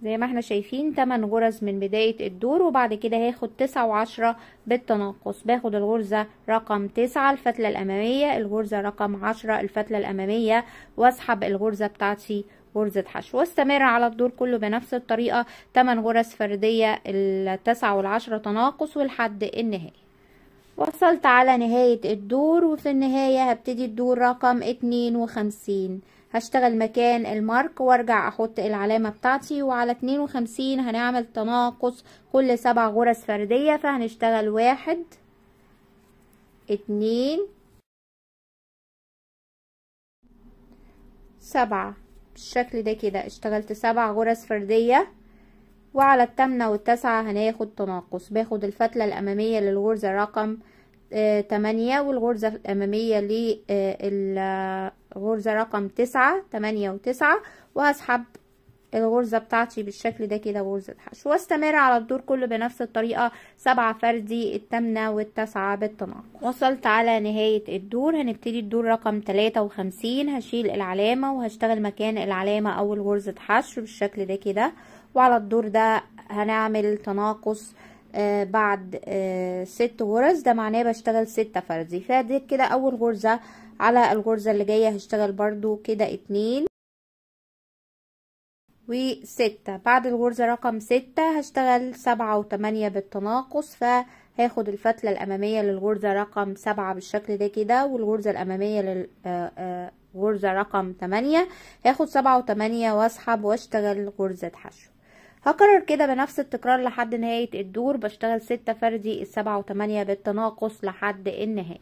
زي ما احنا شايفين 8 غرز من بداية الدور وبعد كده هاخد تسعة وعشرة بالتناقص باخد الغرزة رقم تسعة الفتلة الأمامية الغرزة رقم عشرة الفتلة الأمامية واسحب الغرزة بتاعتي غرزة حشو واستمر على الدور كله بنفس الطريقة 8 غرز فردية التسعة والعشرة تناقص ولحد النهاية وصلت على نهاية الدور وفي النهاية هبتدي الدور رقم اتنين وخمسين هشتغل مكان المارك وارجع احط العلامة بتاعتي وعلى اتنين وخمسين هنعمل تناقص كل سبع غرز فردية فهنشتغل واحد اتنين سبعة بالشكل ده كده اشتغلت سبع غرز فردية وعلى التامنة والتاسعة هناخد تناقص باخد الفتلة الأمامية للغرزة رقم تمانية والغرزة الأمامية للغرزة آه، رقم تسعة تمانية وتسعة وهسحب الغرزة بتاعتي بالشكل ده كده غرزة حشو واستمر على الدور كله بنفس الطريقة سبعة فردي التامنة والتسعة بالتناقض وصلت على نهاية الدور هنبتدي الدور رقم تلاتة وخمسين هشيل العلامة وهشتغل مكان العلامة أول غرزة حشو بالشكل ده كده وعلى الدور ده هنعمل تناقص آه، بعد آه، ست غرز ده معناه بشتغل ستة فردي فدي كده اول غرزة على الغرزة اللي جاية هشتغل برضو كده اتنين وستة بعد الغرزة رقم ستة هشتغل سبعة وتمانية بالتناقص فهاخد الفتلة الأمامية للغرزة رقم سبعة بالشكل ده كده والغرزة الأمامية للغرزة آه، رقم تمانية هاخد سبعة وتمانية واسحب واشتغل غرزة حشو هكرر كده بنفس التكرار لحد نهاية الدور بشتغل ستة فردي السبعة وتمانية بالتناقص لحد النهاية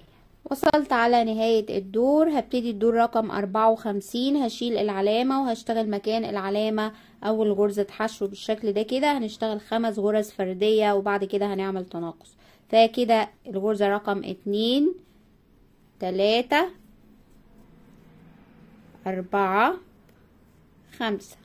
وصلت على نهاية الدور هبتدي الدور رقم أربعة وخمسين هشيل العلامة وهشتغل مكان العلامة أول غرزة حشو بالشكل ده كده هنشتغل خمس غرز فردية وبعد كده هنعمل تناقص فكده الغرزة رقم اتنين تلاتة أربعة خمسة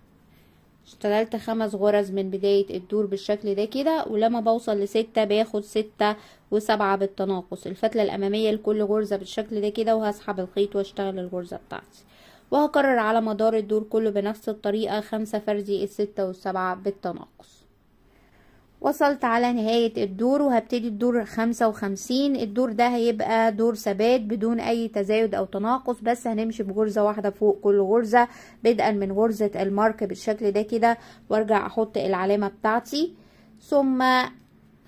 اشتغلت خمس غرز من بداية الدور بالشكل ده كده ولما بوصل لستة باخد ستة وسبعة بالتناقص الفتلة الأمامية لكل غرزة بالشكل ده كده وهسحب الخيط واشتغل الغرزة بتاعتي وهكرر على مدار الدور كله بنفس الطريقة خمسة فردي الستة والسبعة بالتناقص وصلت على نهاية الدور وهبتدي الدور خمسة وخمسين الدور ده هيبقى دور ثبات بدون اي تزايد او تناقص بس هنمشي بغرزة واحدة فوق كل غرزة بدءا من غرزة المارك بالشكل ده كده وارجع احط العلامة بتاعتي ثم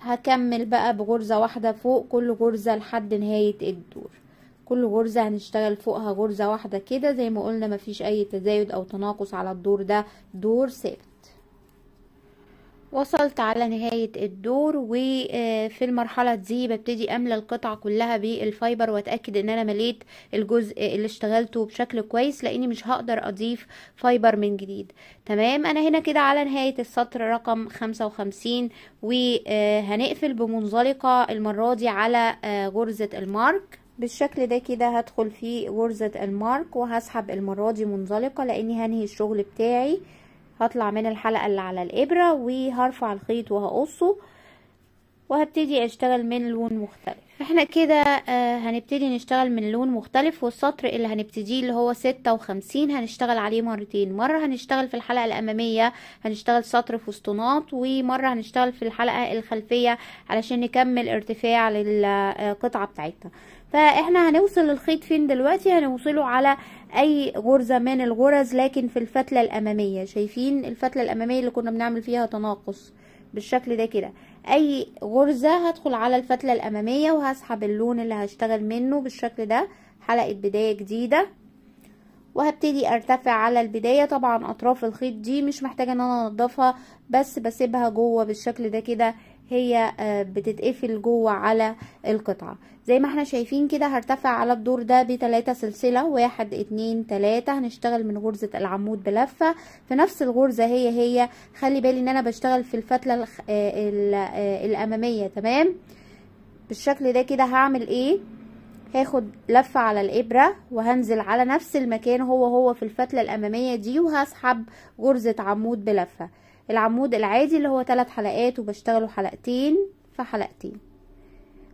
هكمل بقى بغرزة واحدة فوق كل غرزة لحد نهاية الدور كل غرزة هنشتغل فوقها غرزة واحدة كده زي ما قلنا مفيش اي تزايد او تناقص على الدور ده دور ثابت وصلت على نهاية الدور وفي المرحلة دي ببتدي أملى القطعة كلها بالفايبر وأتأكد إن أنا مليت الجزء اللي اشتغلته بشكل كويس لأني مش هقدر أضيف فايبر من جديد تمام أنا هنا كده على نهاية السطر رقم خمسة وخمسين وهنقفل بمنزلقة المرة دي على غرزة المارك بالشكل ده كده هدخل في غرزة المارك وهسحب المرة دي منزلقة لأني هنهي الشغل بتاعي هطلع من الحلقة اللي على الابرة وهرفع الخيط وهقصه وهبتدي اشتغل من لون مختلف احنا كده آه، هنبتدي نشتغل من لون مختلف والسطر اللي هنبتديه اللي هو ستة وخمسين هنشتغل عليه مرتين مرة هنشتغل في الحلقة الامامية هنشتغل سطر فستونات ومرة هنشتغل في الحلقة الخلفية علشان نكمل ارتفاع للقطعة آه، بتاعتنا فاحنا هنوصل للخيط فين دلوقتي هنوصله على اي غرزة من الغرز لكن في الفتلة الامامية شايفين الفتلة الامامية اللي كنا بنعمل فيها تناقص بالشكل ده كده اي غرزة هدخل على الفتلة الامامية وهسحب اللون اللي هشتغل منه بالشكل ده حلقة بداية جديدة وهبتدي ارتفع على البداية طبعا اطراف الخيط دي مش محتاجة ان انا انضفها بس بسيبها جوه بالشكل ده كده هي آه، بتتقفل جوه على القطعة زي ما احنا شايفين كده هرتفع على الدور ده بتلاتة سلسلة واحد اتنين تلاتة هنشتغل من غرزة العمود بلفة في نفس الغرزة هي هي خلي بالي ان انا بشتغل في الفتلة آه، آه، الامامية تمام بالشكل ده كده هعمل ايه هاخد لفة على الإبرة وهنزل على نفس المكان هو هو في الفتلة الأمامية دي وهسحب غرزة عمود بلفة العمود العادي اللي هو ثلاث حلقات وبشتغله حلقتين في حلقتين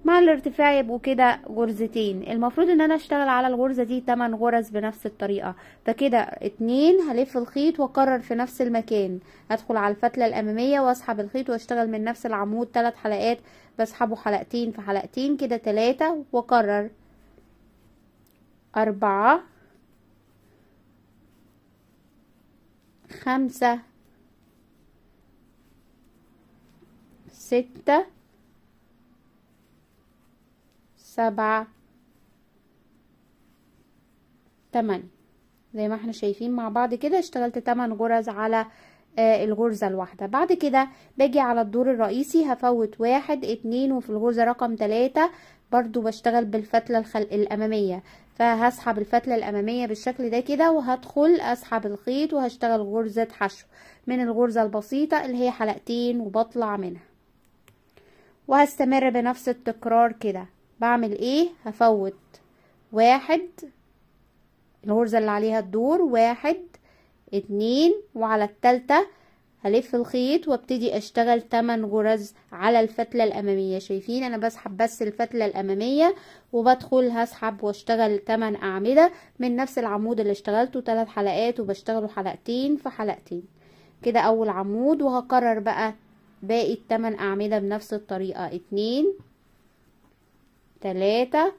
مع الارتفاع يبقوا كده غرزتين المفروض ان انا اشتغل على الغرزة دي 8 غرز بنفس الطريقة فكده اتنين هلف الخيط واكرر في نفس المكان هدخل على الفتلة الامامية واسحب الخيط واشتغل من نفس العمود ثلاث حلقات بسحبه حلقتين في حلقتين كده ثلاثة واكرر أربعة خمسة ستة سبعة تمانية زي ما احنا شايفين مع بعض كده اشتغلت تمن غرز على آه، الغرزة الواحدة بعد كده باجي على الدور الرئيسي هفوت واحد اتنين وفي الغرزة رقم تلاتة برضو بشتغل بالفتلة الخل... الامامية فهسحب الفتلة الامامية بالشكل ده كده وهدخل اسحب الخيط وهشتغل غرزة حشو من الغرزة البسيطة اللي هي حلقتين وبطلع منها وهستمر بنفس التكرار كده بعمل ايه هفوت واحد الغرزة اللي عليها الدور واحد اتنين وعلى التالتة هلف الخيط وابتدي اشتغل تمن غرز على الفتلة الامامية شايفين انا بسحب بس الفتلة الامامية وبدخل هسحب واشتغل تمن اعمدة من نفس العمود اللي اشتغلته ثلاث حلقات وبشتغله حلقتين في حلقتين كده اول عمود وهكرر بقى باقي التمن أعمدة بنفس الطريقة اتنين تلاتة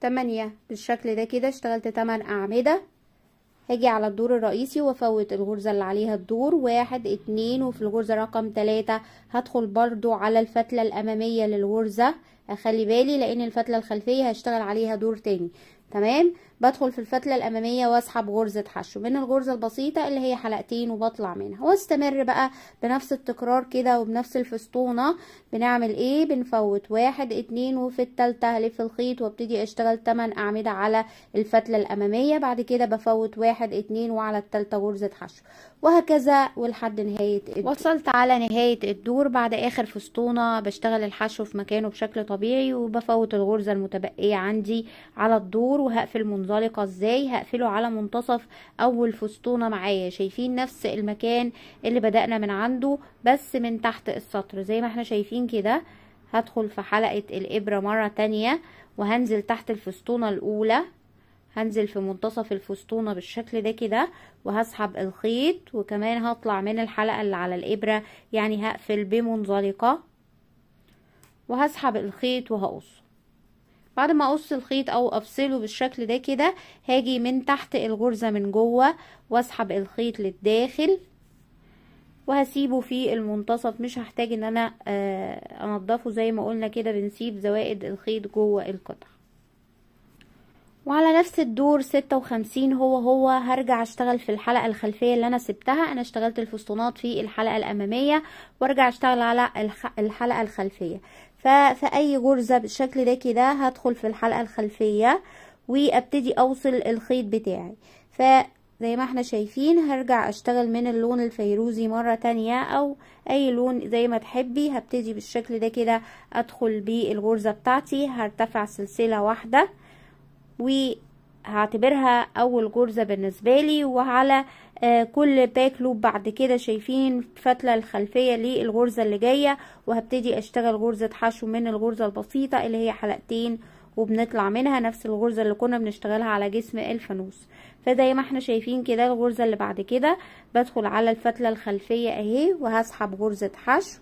تمانية بالشكل ده كده اشتغلت تمن أعمدة هاجي على الدور الرئيسي وافوت الغرزة اللي عليها الدور واحد اتنين وفي الغرزة رقم تلاتة هدخل برضو على الفتلة الامامية للغرزة اخلي بالي لان الفتلة الخلفية هشتغل عليها دور تاني تمام بدخل في الفتله الاماميه واسحب غرزه حشو من الغرزه البسيطه اللي هي حلقتين وبطلع منها واستمر بقى بنفس التكرار كده وبنفس الفسطونه بنعمل ايه بنفوت واحد اتنين وفي التالتة هلف الخيط وابتدي اشتغل تمن اعمده على الفتله الاماميه بعد كده بفوت واحد اتنين وعلى التالتة غرزه حشو وهكذا ولحد نهايه الدور. وصلت على نهايه الدور بعد اخر فسطونه بشتغل الحشو في مكانه بشكل طبيعي وبفوت الغرزه المتبقيه عندي على الدور وهقفل منظر منزلقة ازاي هقفله على منتصف اول فستونة معايا شايفين نفس المكان اللي بدأنا من عنده بس من تحت السطر زي ما احنا شايفين كده هدخل في حلقة الابرة مرة تانية وهنزل تحت الفستونة الاولى هنزل في منتصف الفستونة بالشكل ده كده وهسحب الخيط وكمان هطلع من الحلقة اللي على الابرة يعني هقفل بمنزلقة وهسحب الخيط وهقص بعد ما اقص الخيط او افصله بالشكل ده كده هاجي من تحت الغرزة من جوه واسحب الخيط للداخل وهسيبه في المنتصف مش هحتاج ان انا آه، انضفه زي ما قلنا كده بنسيب زوائد الخيط جوه القطع وعلى نفس الدور ستة وخمسين هو هو هرجع اشتغل في الحلقة الخلفية اللي انا سبتها انا اشتغلت الفسطونات في الحلقة الامامية وارجع اشتغل على الحلقة الخلفية فأي غرزة بالشكل ده كده هدخل في الحلقة الخلفية وابتدي اوصل الخيط بتاعي ف زي ما احنا شايفين هرجع اشتغل من اللون الفيروزي مرة تانية او اي لون زي ما تحبي هبتدي بالشكل ده كده ادخل بالغرزة بتاعتي هرتفع سلسلة واحدة وهعتبرها اول غرزة بالنسبة لي وعلى آه كل باك لوب بعد كده شايفين الفتله الخلفيه للغرزه اللي جايه وهبتدي اشتغل غرزه حشو من الغرزه البسيطه اللي هي حلقتين وبنطلع منها نفس الغرزه اللي كنا بنشتغلها على جسم الفانوس فزي ما احنا شايفين كده الغرزه اللي بعد كده بدخل على الفتله الخلفيه اهي وهسحب غرزه حشو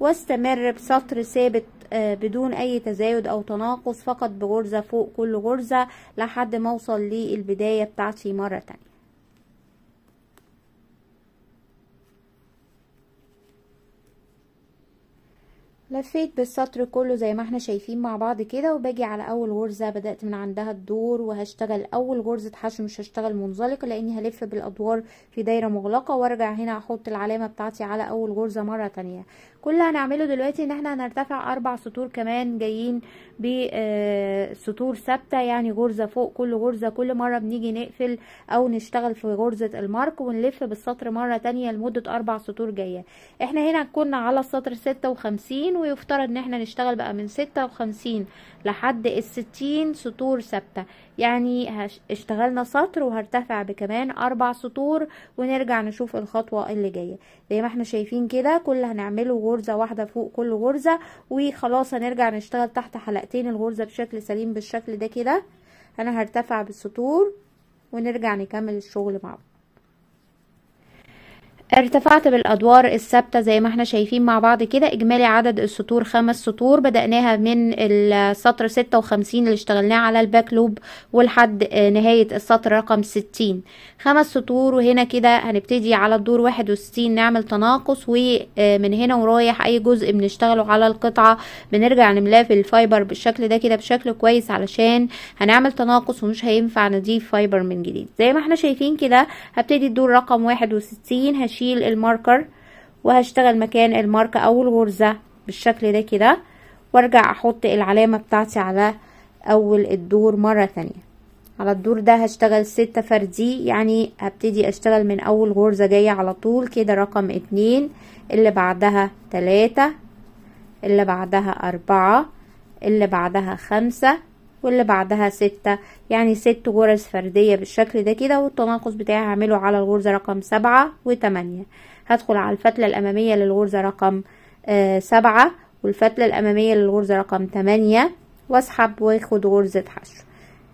واستمر بسطر ثابت آه، بدون اي تزايد او تناقص فقط بغرزه فوق كل غرزه لحد ما اوصل للبدايه بتاعتي مره تانية لفيت بالسطر كله زي ما احنا شايفين مع بعض كده وباجي على اول غرزة بدأت من عندها الدور وهشتغل اول غرزة حشو مش هشتغل منزلق لاني هلف بالادوار في دايرة مغلقة وارجع هنا احط العلامة بتاعتي على اول غرزة مرة تانية كل اللي هنعمله دلوقتي ان احنا هنرتفع اربع سطور كمان جايين بسطور آه، ثابته يعني غرزه فوق كل غرزه كل مره بنيجي نقفل او نشتغل في غرزه المارك ونلف بالسطر مره تانية لمده اربع سطور جايه احنا هنا كنا على السطر 56 ويفترض ان احنا نشتغل بقى من 56 لحد ال 60 سطور ثابته يعني اشتغلنا سطر وهرتفع بكمان اربع سطور ونرجع نشوف الخطوة اللي جاية زي ما احنا شايفين كده كل هنعمله غرزة واحدة فوق كل غرزة وخلاص هنرجع نشتغل تحت حلقتين الغرزة بشكل سليم بالشكل ده كده انا هرتفع بالسطور ونرجع نكمل الشغل مع بعض ارتفعت بالادوار الثابته زي ما احنا شايفين مع بعض كده اجمالي عدد السطور خمس سطور بداناها من السطر 56 اللي اشتغلناه على الباك لوب ولحد آه، نهايه السطر رقم 60 خمس سطور وهنا كده هنبتدي على الدور 61 نعمل تناقص ومن هنا ورايح اي جزء بنشتغله على القطعه بنرجع نملاه في الفايبر بالشكل ده كده بشكل كويس علشان هنعمل تناقص ومش هينفع نضيف فايبر من جديد زي ما احنا شايفين كده هبتدي الدور رقم 61 وستين هشيل الماركر وهشتغل مكان الماركة او الغرزة بالشكل ده كده وارجع احط العلامة بتاعتي على اول الدور مرة تانية على الدور ده هشتغل ستة فردي يعني هبتدي اشتغل من اول غرزة جاية على طول كده رقم اتنين اللي بعدها تلاتة اللي بعدها اربعة اللي بعدها خمسة واللي بعدها ستة يعني ست غرز فردية بالشكل ده كده والتناقص بتاعي هعمله على الغرزة رقم سبعة وتمانية هدخل على الفتلة الأمامية للغرزة رقم آه سبعة والفتلة الأمامية للغرزة رقم تمانية واسحب واخد غرزة حشو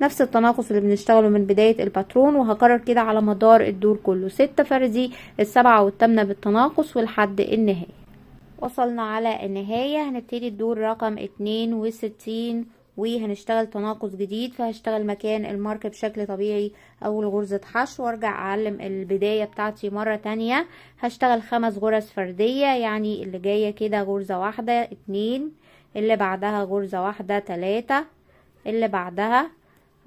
نفس التناقص اللي بنشتغله من بداية الباترون وهكرر كده على مدار الدور كله ستة فردي السبعة والتامنة بالتناقص ولحد النهاية وصلنا على النهاية هنبتدي الدور رقم اتنين وستين وهنشتغل تناقص جديد فهشتغل مكان المارك بشكل طبيعي اول غرزة حشو وارجع اعلم البداية بتاعتي مرة تانية هشتغل خمس غرز فردية يعني اللي جاية كده غرزة واحدة اتنين اللي بعدها غرزة واحدة تلاتة اللي بعدها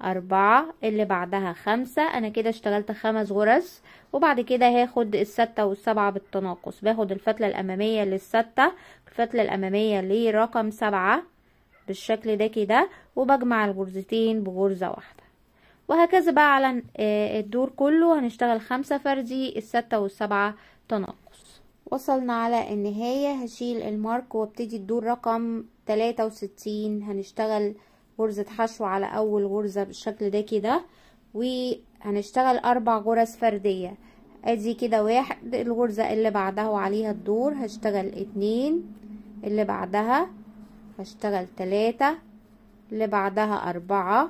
أربعة اللي بعدها خمسة أنا كده اشتغلت خمس غرز وبعد كده هاخد الستة والسبعة بالتناقص باخد الفتلة الأمامية للستة الفتلة الأمامية لرقم سبعة بالشكل ده كده وبجمع الغرزتين بغرزة واحدة وهكذا بقى على آه، الدور كله هنشتغل خمسة فردي الستة والسبعة تناقص وصلنا على النهاية هشيل المارك وابتدي الدور رقم تلاتة وستين هنشتغل غرزة حشو على أول غرزة بالشكل ده كده وهنشتغل أربع غرز فردية ادي كده واحد الغرزة اللي بعدها وعليها الدور هشتغل اتنين اللي بعدها هشتغل تلاتة اللي بعدها أربعة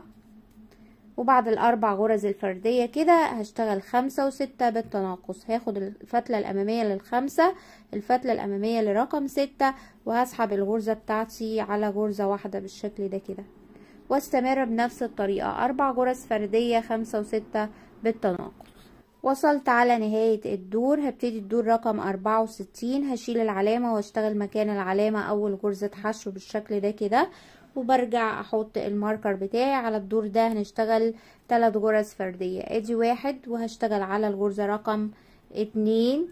وبعد الأربع غرز الفردية كده هشتغل خمسة وستة بالتناقص هاخد الفتلة الأمامية للخمسة الفتلة الأمامية لرقم ستة وهسحب الغرزة بتاعتي على غرزة واحدة بالشكل ده كده واستمر بنفس الطريقة أربع غرز فردية خمسة وستة بالتناقص وصلت على نهاية الدور هبتدي الدور رقم أربعة وستين هشيل العلامة واشتغل مكان العلامة أول غرزة حشو بالشكل ده كده وبرجع احط الماركر بتاعي على الدور ده هنشتغل ثلاث غرز فردية ادي واحد وهشتغل على الغرزة رقم اتنين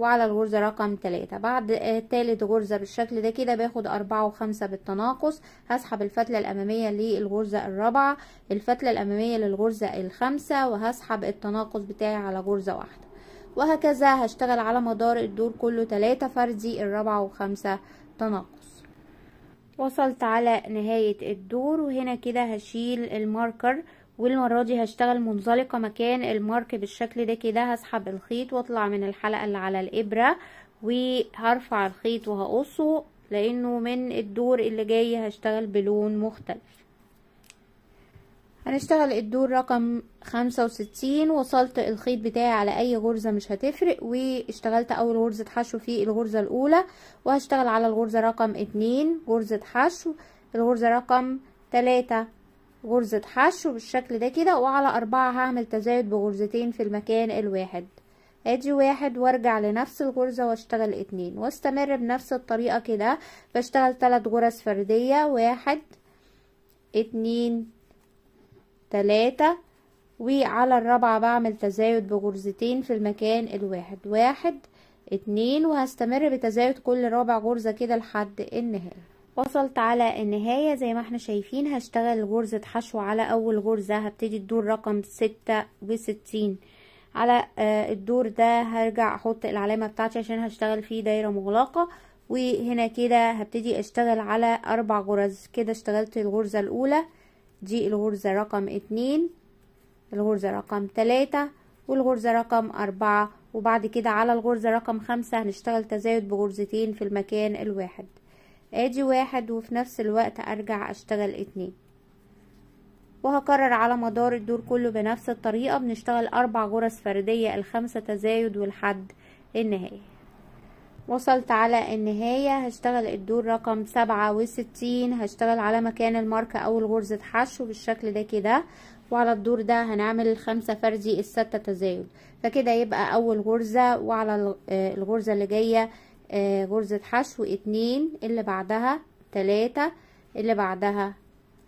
وعلى الغرزة رقم تلاتة بعد تالت غرزة بالشكل ده كده باخد أربعة وخمسة بالتناقص هسحب الفتلة الأمامية للغرزة الرابعة الفتلة الأمامية للغرزة الخامسة وهسحب التناقص بتاعي على غرزة واحدة وهكذا هشتغل على مدار الدور كله تلاتة فردي الرابعة وخمسة تناقص وصلت على نهاية الدور وهنا كده هشيل الماركر والمرة دي هشتغل منزلقة مكان المارك بالشكل ده كده هسحب الخيط واطلع من الحلقة اللي على الابرة وهرفع الخيط وهقصه لانه من الدور اللي جاي هشتغل بلون مختلف هنشتغل الدور رقم خمسة وستين وصلت الخيط بتاعي على اي غرزة مش هتفرق واشتغلت اول غرزة حشو في الغرزة الاولى وهشتغل على الغرزة رقم اتنين غرزة حشو الغرزة رقم تلاتة غرزة حشو بالشكل ده كده وعلى أربعة هعمل تزايد بغرزتين في المكان الواحد ادي واحد وارجع لنفس الغرزة واشتغل اتنين واستمر بنفس الطريقة كده بشتغل تلات غرز فردية واحد اتنين تلاتة وعلى الرابعة بعمل تزايد بغرزتين في المكان الواحد واحد اتنين وهستمر بتزايد كل رابع غرزة كده لحد النهاية وصلت على النهاية زي ما احنا شايفين هشتغل غرزة حشو على اول غرزة هبتدي الدور رقم ستة وستين على آه، الدور ده هرجع احط العلامة بتاعتي عشان هشتغل فيه دايرة مغلقة وهنا كده هبتدي اشتغل على اربع غرز كده اشتغلت الغرزة الاولى دي الغرزة رقم اتنين الغرزة رقم تلاتة والغرزة رقم أربعة وبعد كده على الغرزة رقم خمسة هنشتغل تزايد بغرزتين في المكان الواحد ادي واحد وفي نفس الوقت ارجع اشتغل اتنين وهكرر على مدار الدور كله بنفس الطريقة بنشتغل أربع غرز فردية الخمسة تزايد والحد النهاية وصلت على النهاية هشتغل الدور رقم سبعة وستين هشتغل على مكان الماركة أول غرزة حشو بالشكل ده كده وعلى الدور ده هنعمل الخمسة فردي الستة تزايد فكده يبقى أول غرزة وعلى آه، الغرزة اللي جاية آه، غرزة حشو اتنين اللي بعدها تلاتة اللي بعدها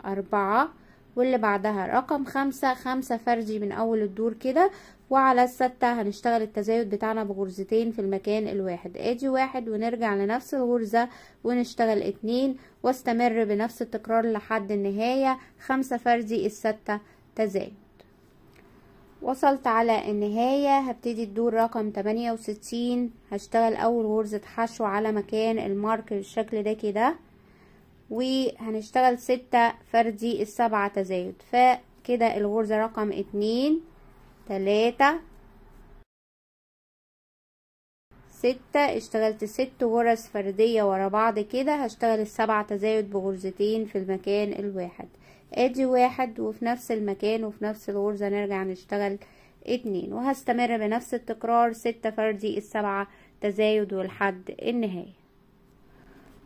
أربعة واللي بعدها رقم خمسة خمسة فردي من أول الدور كده وعلى الستة هنشتغل التزايد بتاعنا بغرزتين في المكان الواحد ادي واحد ونرجع لنفس الغرزة ونشتغل اتنين واستمر بنفس التكرار لحد النهاية خمسة فردي الستة تزايد وصلت على النهاية هبتدي الدور رقم 68 هشتغل اول غرزة حشو على مكان المارك بالشكل ده كده وهنشتغل ستة فردي السبعة تزايد فكده الغرزة رقم اتنين تلاتة ستة اشتغلت ست غرز فردية ورا بعض كده هشتغل السبعة تزايد بغرزتين في المكان الواحد ادي واحد وفي نفس المكان وفي نفس الغرزة نرجع نشتغل اتنين وهستمر بنفس التكرار ستة فردي السبعة تزايد ولحد النهاية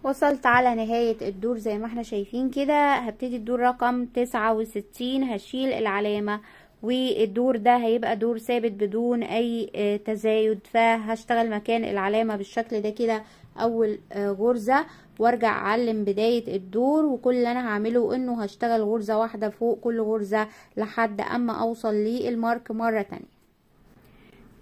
وصلت على نهاية الدور زي ما احنا شايفين كده هبتدي الدور رقم تسعة وستين هشيل العلامة والدور ده هيبقى دور ثابت بدون اي آه، تزايد فهشتغل مكان العلامة بالشكل ده كده اول آه، غرزة وارجع اعلم بداية الدور وكل اللي انا هعمله انه هشتغل غرزة واحدة فوق كل غرزة لحد اما اوصل للمارك مرة تانية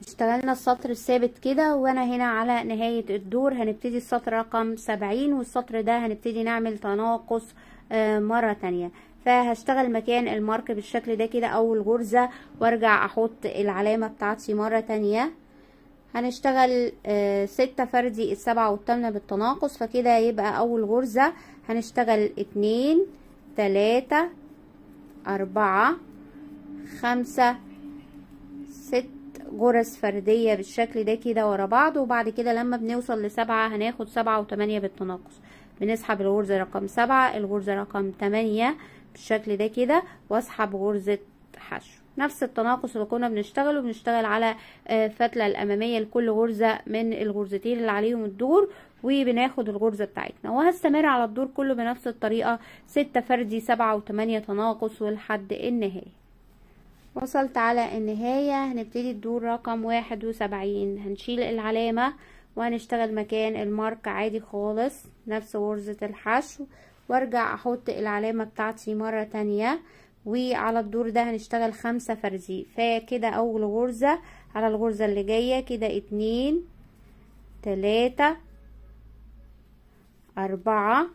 اشتغلنا السطر الثابت كده وانا هنا على نهاية الدور هنبتدي السطر رقم سبعين والسطر ده هنبتدي نعمل تناقص آه، مرة تانية فهشتغل مكان المارك بالشكل ده كده اول غرزة وارجع احط العلامة بتاعتي مرة تانية هنشتغل آه، ستة فردي السبعة والتامنة بالتناقص فكده يبقى أول غرزة هنشتغل اتنين تلاتة أربعة خمسة ست غرز فردية بالشكل ده كده ورا بعض وبعد كده لما بنوصل لسبعة هناخد سبعة وتمانية بالتناقص بنسحب الغرزة رقم سبعة الغرزة رقم تمانية بالشكل ده كده واسحب غرزة حشو نفس التناقص اللي كنا بنشتغله بنشتغل على الفتله آه، الاماميه لكل غرزه من الغرزتين اللي عليهم الدور وبناخد الغرزة بتاعتنا وهستمر على الدور كله بنفس الطريقة ستة فردي سبعة وتمانية تناقص ولحد النهاية وصلت على النهاية هنبتدي الدور رقم واحد وسبعين هنشيل العلامة وهنشتغل مكان المارك عادي خالص نفس غرزة الحشو وارجع احط العلامة بتاعتي مرة تانية وعلى الدور ده هنشتغل خمسة فرزي فكده اول غرزة على الغرزة اللي جاية كده اتنين تلاتة أربعة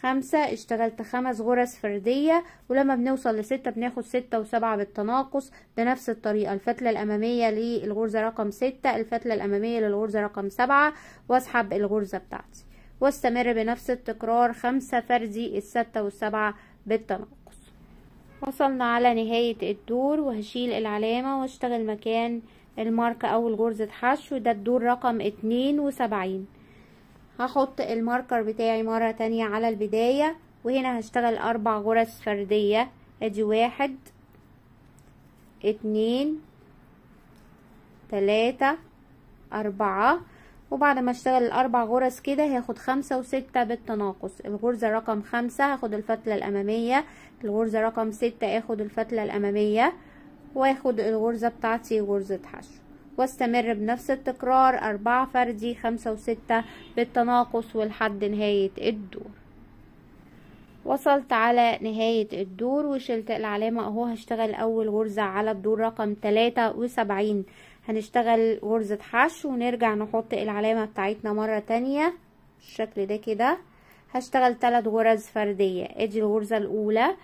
خمسة اشتغلت خمس غرز فردية ولما بنوصل لستة بناخد ستة وسبعة بالتناقص بنفس الطريقة الفتلة الأمامية للغرزة رقم ستة الفتلة الأمامية للغرزة رقم سبعة واسحب الغرزة بتاعتي واستمر بنفس التكرار خمسة فردي الستة والسبعة بالتناقص وصلنا على نهاية الدور وهشيل العلامة واشتغل مكان الماركة اول غرزة حشو ده الدور رقم اتنين وسبعين هحط الماركر بتاعي مرة تانية على البداية وهنا هشتغل اربع غرز فردية ادي واحد اتنين تلاتة اربعة وبعد ما اشتغل الاربع غرز كده هاخد خمسة وستة بالتناقص الغرزة رقم خمسة هاخد الفتلة الامامية الغرزة رقم ستة اخد الفتلة الامامية واخد الغرزة بتاعتي غرزة حشو واستمر بنفس التكرار أربعة فردي خمسة وستة بالتناقص ولحد نهاية الدور وصلت على نهاية الدور وشلت العلامة اهو هشتغل اول غرزة على الدور رقم تلاتة وسبعين هنشتغل غرزة حشو ونرجع نحط العلامة بتاعتنا مرة تانية بالشكل ده كده هشتغل تلات غرز فردية ادي الغرزة الاولى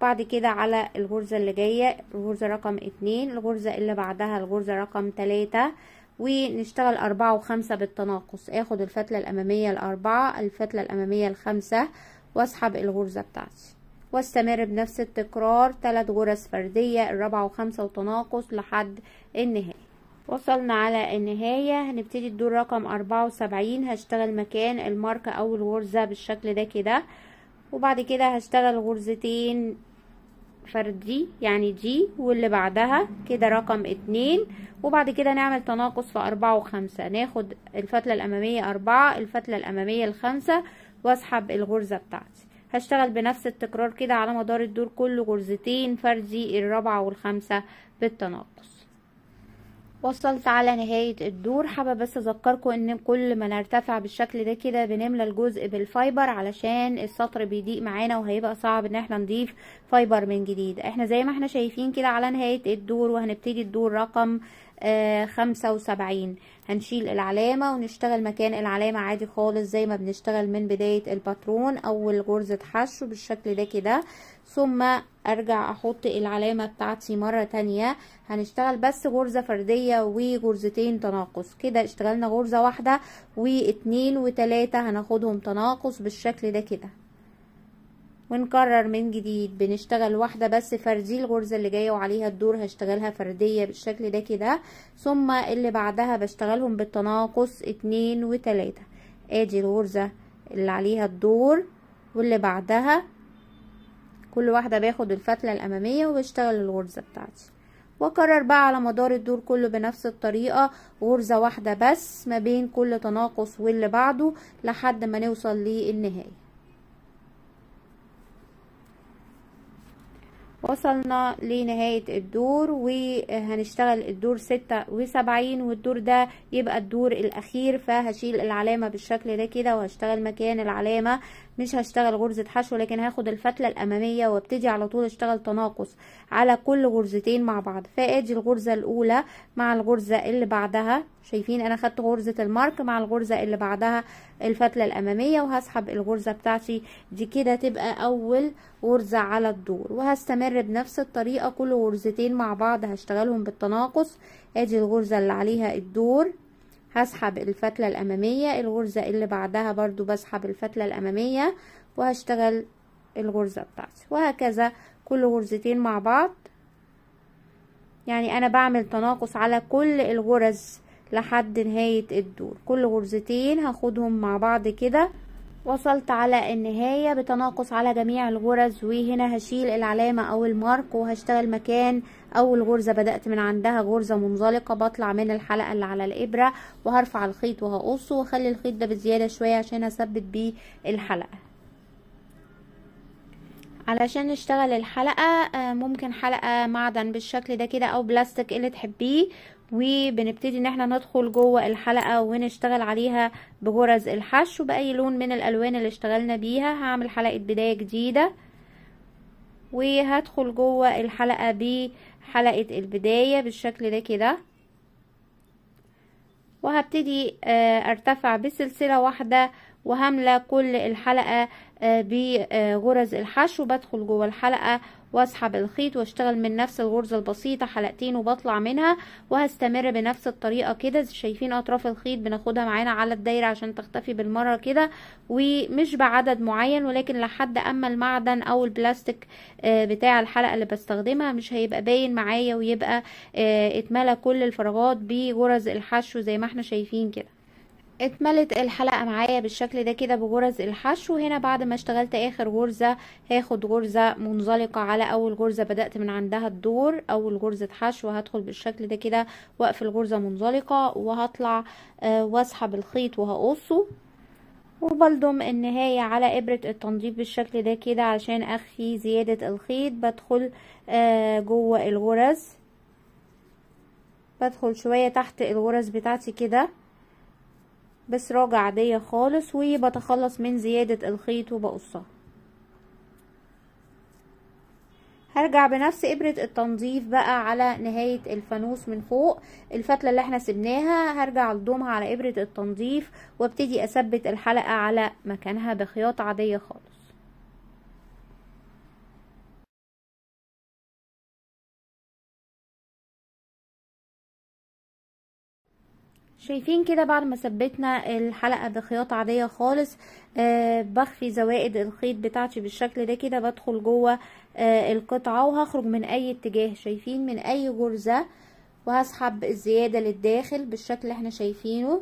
بعد كده على الغرزة اللي جاية الغرزة رقم اتنين الغرزة اللي بعدها الغرزة رقم تلاتة ونشتغل أربعة وخمسة بالتناقص اخد الفتلة الأمامية الأربعة الفتلة الأمامية الخمسة واسحب الغرزة بتاعتي واستمر بنفس التكرار تلات غرز فردية الرابعة وخمسة وتناقص لحد النهاية وصلنا على النهاية هنبتدي الدور رقم أربعة وسبعين هشتغل مكان الماركة أو الغرزة بالشكل ده كده وبعد كده هشتغل غرزتين فردي يعني جي واللي بعدها كده رقم اتنين وبعد كده نعمل تناقص في اربعة وخمسة ناخد الفتلة الامامية اربعة الفتلة الامامية الخمسة واسحب الغرزة بتاعتي هشتغل بنفس التكرار كده على مدار الدور كله غرزتين فردي الرابعة والخمسة بالتناقص وصلت على نهاية الدور حابة بس اذكركم ان كل ما نرتفع بالشكل ده كده بنملى الجزء بالفايبر علشان السطر بيضيق معانا وهيبقى صعب ان احنا نضيف فايبر من جديد احنا زي ما احنا شايفين كده على نهاية الدور وهنبتدي الدور رقم آه، خمسة وسبعين هنشيل العلامة ونشتغل مكان العلامة عادي خالص زي ما بنشتغل من بداية الباترون أول غرزة حشو بالشكل ده كده ثم أرجع أحط العلامة بتاعتي مرة تانية هنشتغل بس غرزة فردية وغرزتين تناقص كده اشتغلنا غرزة واحدة واتنين وتلاتة هناخدهم تناقص بالشكل ده كده ونكرر من جديد بنشتغل واحدة بس فردي الغرزة اللي جاية وعليها الدور هشتغلها فردية بالشكل ده كده ثم اللي بعدها بشتغلهم بالتناقص اتنين وتلاتة ادي الغرزة اللي عليها الدور واللي بعدها كل واحدة باخد الفتلة الأمامية وبشتغل الغرزة بتاعتي واكرر بقى على مدار الدور كله بنفس الطريقة غرزة واحدة بس ما بين كل تناقص واللي بعده لحد ما نوصل للنهاية وصلنا لنهاية الدور وهنشتغل الدور ستة وسبعين والدور ده يبقى الدور الاخير فهشيل العلامة بالشكل ده كده وهشتغل مكان العلامة مش هشتغل غرزة حشو لكن هاخد الفتلة الامامية وابتدي على طول اشتغل تناقص على كل غرزتين مع بعض فادي الغرزة الاولى مع الغرزة اللي بعدها شايفين انا خدت غرزة المارك مع الغرزة اللي بعدها الفتلة الامامية وهسحب الغرزة بتاعتي دي كده تبقى اول غرزة على الدور وهستمر بنفس الطريقة كل غرزتين مع بعض هشتغلهم بالتناقص ادي الغرزة اللي عليها الدور هسحب الفتلة الأمامية الغرزة اللي بعدها برضو بسحب الفتلة الأمامية وهشتغل الغرزة بتاعتي وهكذا كل غرزتين مع بعض يعني أنا بعمل تناقص على كل الغرز لحد نهاية الدور كل غرزتين هاخدهم مع بعض كده وصلت على النهاية بتناقص على جميع الغرز وهنا هشيل العلامة او المارك وهشتغل مكان اول غرزة بدأت من عندها غرزة منزلقة بطلع من الحلقة اللي على الابرة وهرفع الخيط وهقصه وخلي الخيط ده بزيادة شوية عشان اثبت بيه الحلقة علشان نشتغل الحلقة آه، ممكن حلقة معدن بالشكل ده كده او بلاستيك اللي تحبيه وبنبتدي ان احنا ندخل جوه الحلقه ونشتغل عليها بغرز الحشو باي لون من الالوان اللي اشتغلنا بيها هعمل حلقه بدايه جديده وهدخل جوه الحلقه بحلقه البدايه بالشكل ده كده وهبتدي آه، ارتفع بسلسله واحده وهملى كل الحلقه آه، بغرز الحشو بدخل جوه الحلقه واسحب الخيط واشتغل من نفس الغرزة البسيطة حلقتين وبطلع منها وهستمر بنفس الطريقة كده شايفين اطراف الخيط بناخدها معانا على الدايرة عشان تختفي بالمرة كده ومش بعدد معين ولكن لحد اما المعدن او البلاستيك آه، بتاع الحلقة اللي بستخدمها مش هيبقى باين معايا ويبقى آه، اتملى كل الفراغات بغرز الحشو زي ما احنا شايفين كده اتملت الحلقة معايا بالشكل ده كده بغرز الحشو هنا بعد ما اشتغلت اخر غرزة هاخد غرزة منزلقة على اول غرزة بدأت من عندها الدور اول غرزة حشو هدخل بالشكل ده كده واقفل غرزة منزلقة وهطلع آه واسحب الخيط وهقصه وبلضم النهاية على ابرة التنظيف بالشكل ده كده عشان اخفي زيادة الخيط بدخل آه جوه الغرز بدخل شوية تحت الغرز بتاعتي كده بسراجة عادية خالص وبتخلص من زيادة الخيط وبقصها هرجع بنفس ابرة التنظيف بقى على نهاية الفانوس من فوق الفتلة اللي احنا سبناها هرجع اضمها على ابرة التنظيف وابتدي اثبت الحلقة على مكانها بخياطة عادية خالص شايفين كده بعد ما ثبتنا الحلقة بخياطة عادية خالص آه بخفي زوائد الخيط بتاعتي بالشكل ده كده بدخل جوه آه القطعة وهخرج من اي اتجاه شايفين من اي جرزة وهسحب الزيادة للداخل بالشكل اللي احنا شايفينه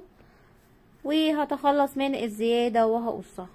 وهتخلص من الزيادة وهقصها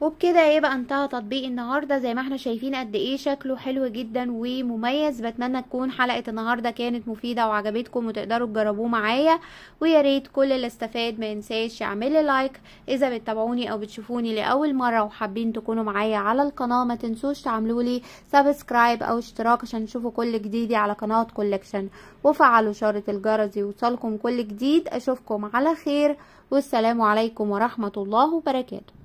وبكده ايه بقى انتهى تطبيق النهارده زي ما احنا شايفين قد ايه شكله حلو جدا ومميز بتمنى تكون حلقه النهارده كانت مفيده وعجبتكم وتقدروا تجربوه معايا ويا ريت كل اللي استفاد ما ينساش يعمل لي لايك اذا بتتابعوني او بتشوفوني لاول مره وحابين تكونوا معايا على القناه ما تنسوش تعملوا لي سبسكرايب او اشتراك عشان تشوفوا كل جديد على قناه كولكشن وفعلوا شاره الجرس يوصلكم كل جديد اشوفكم على خير والسلام عليكم ورحمه الله وبركاته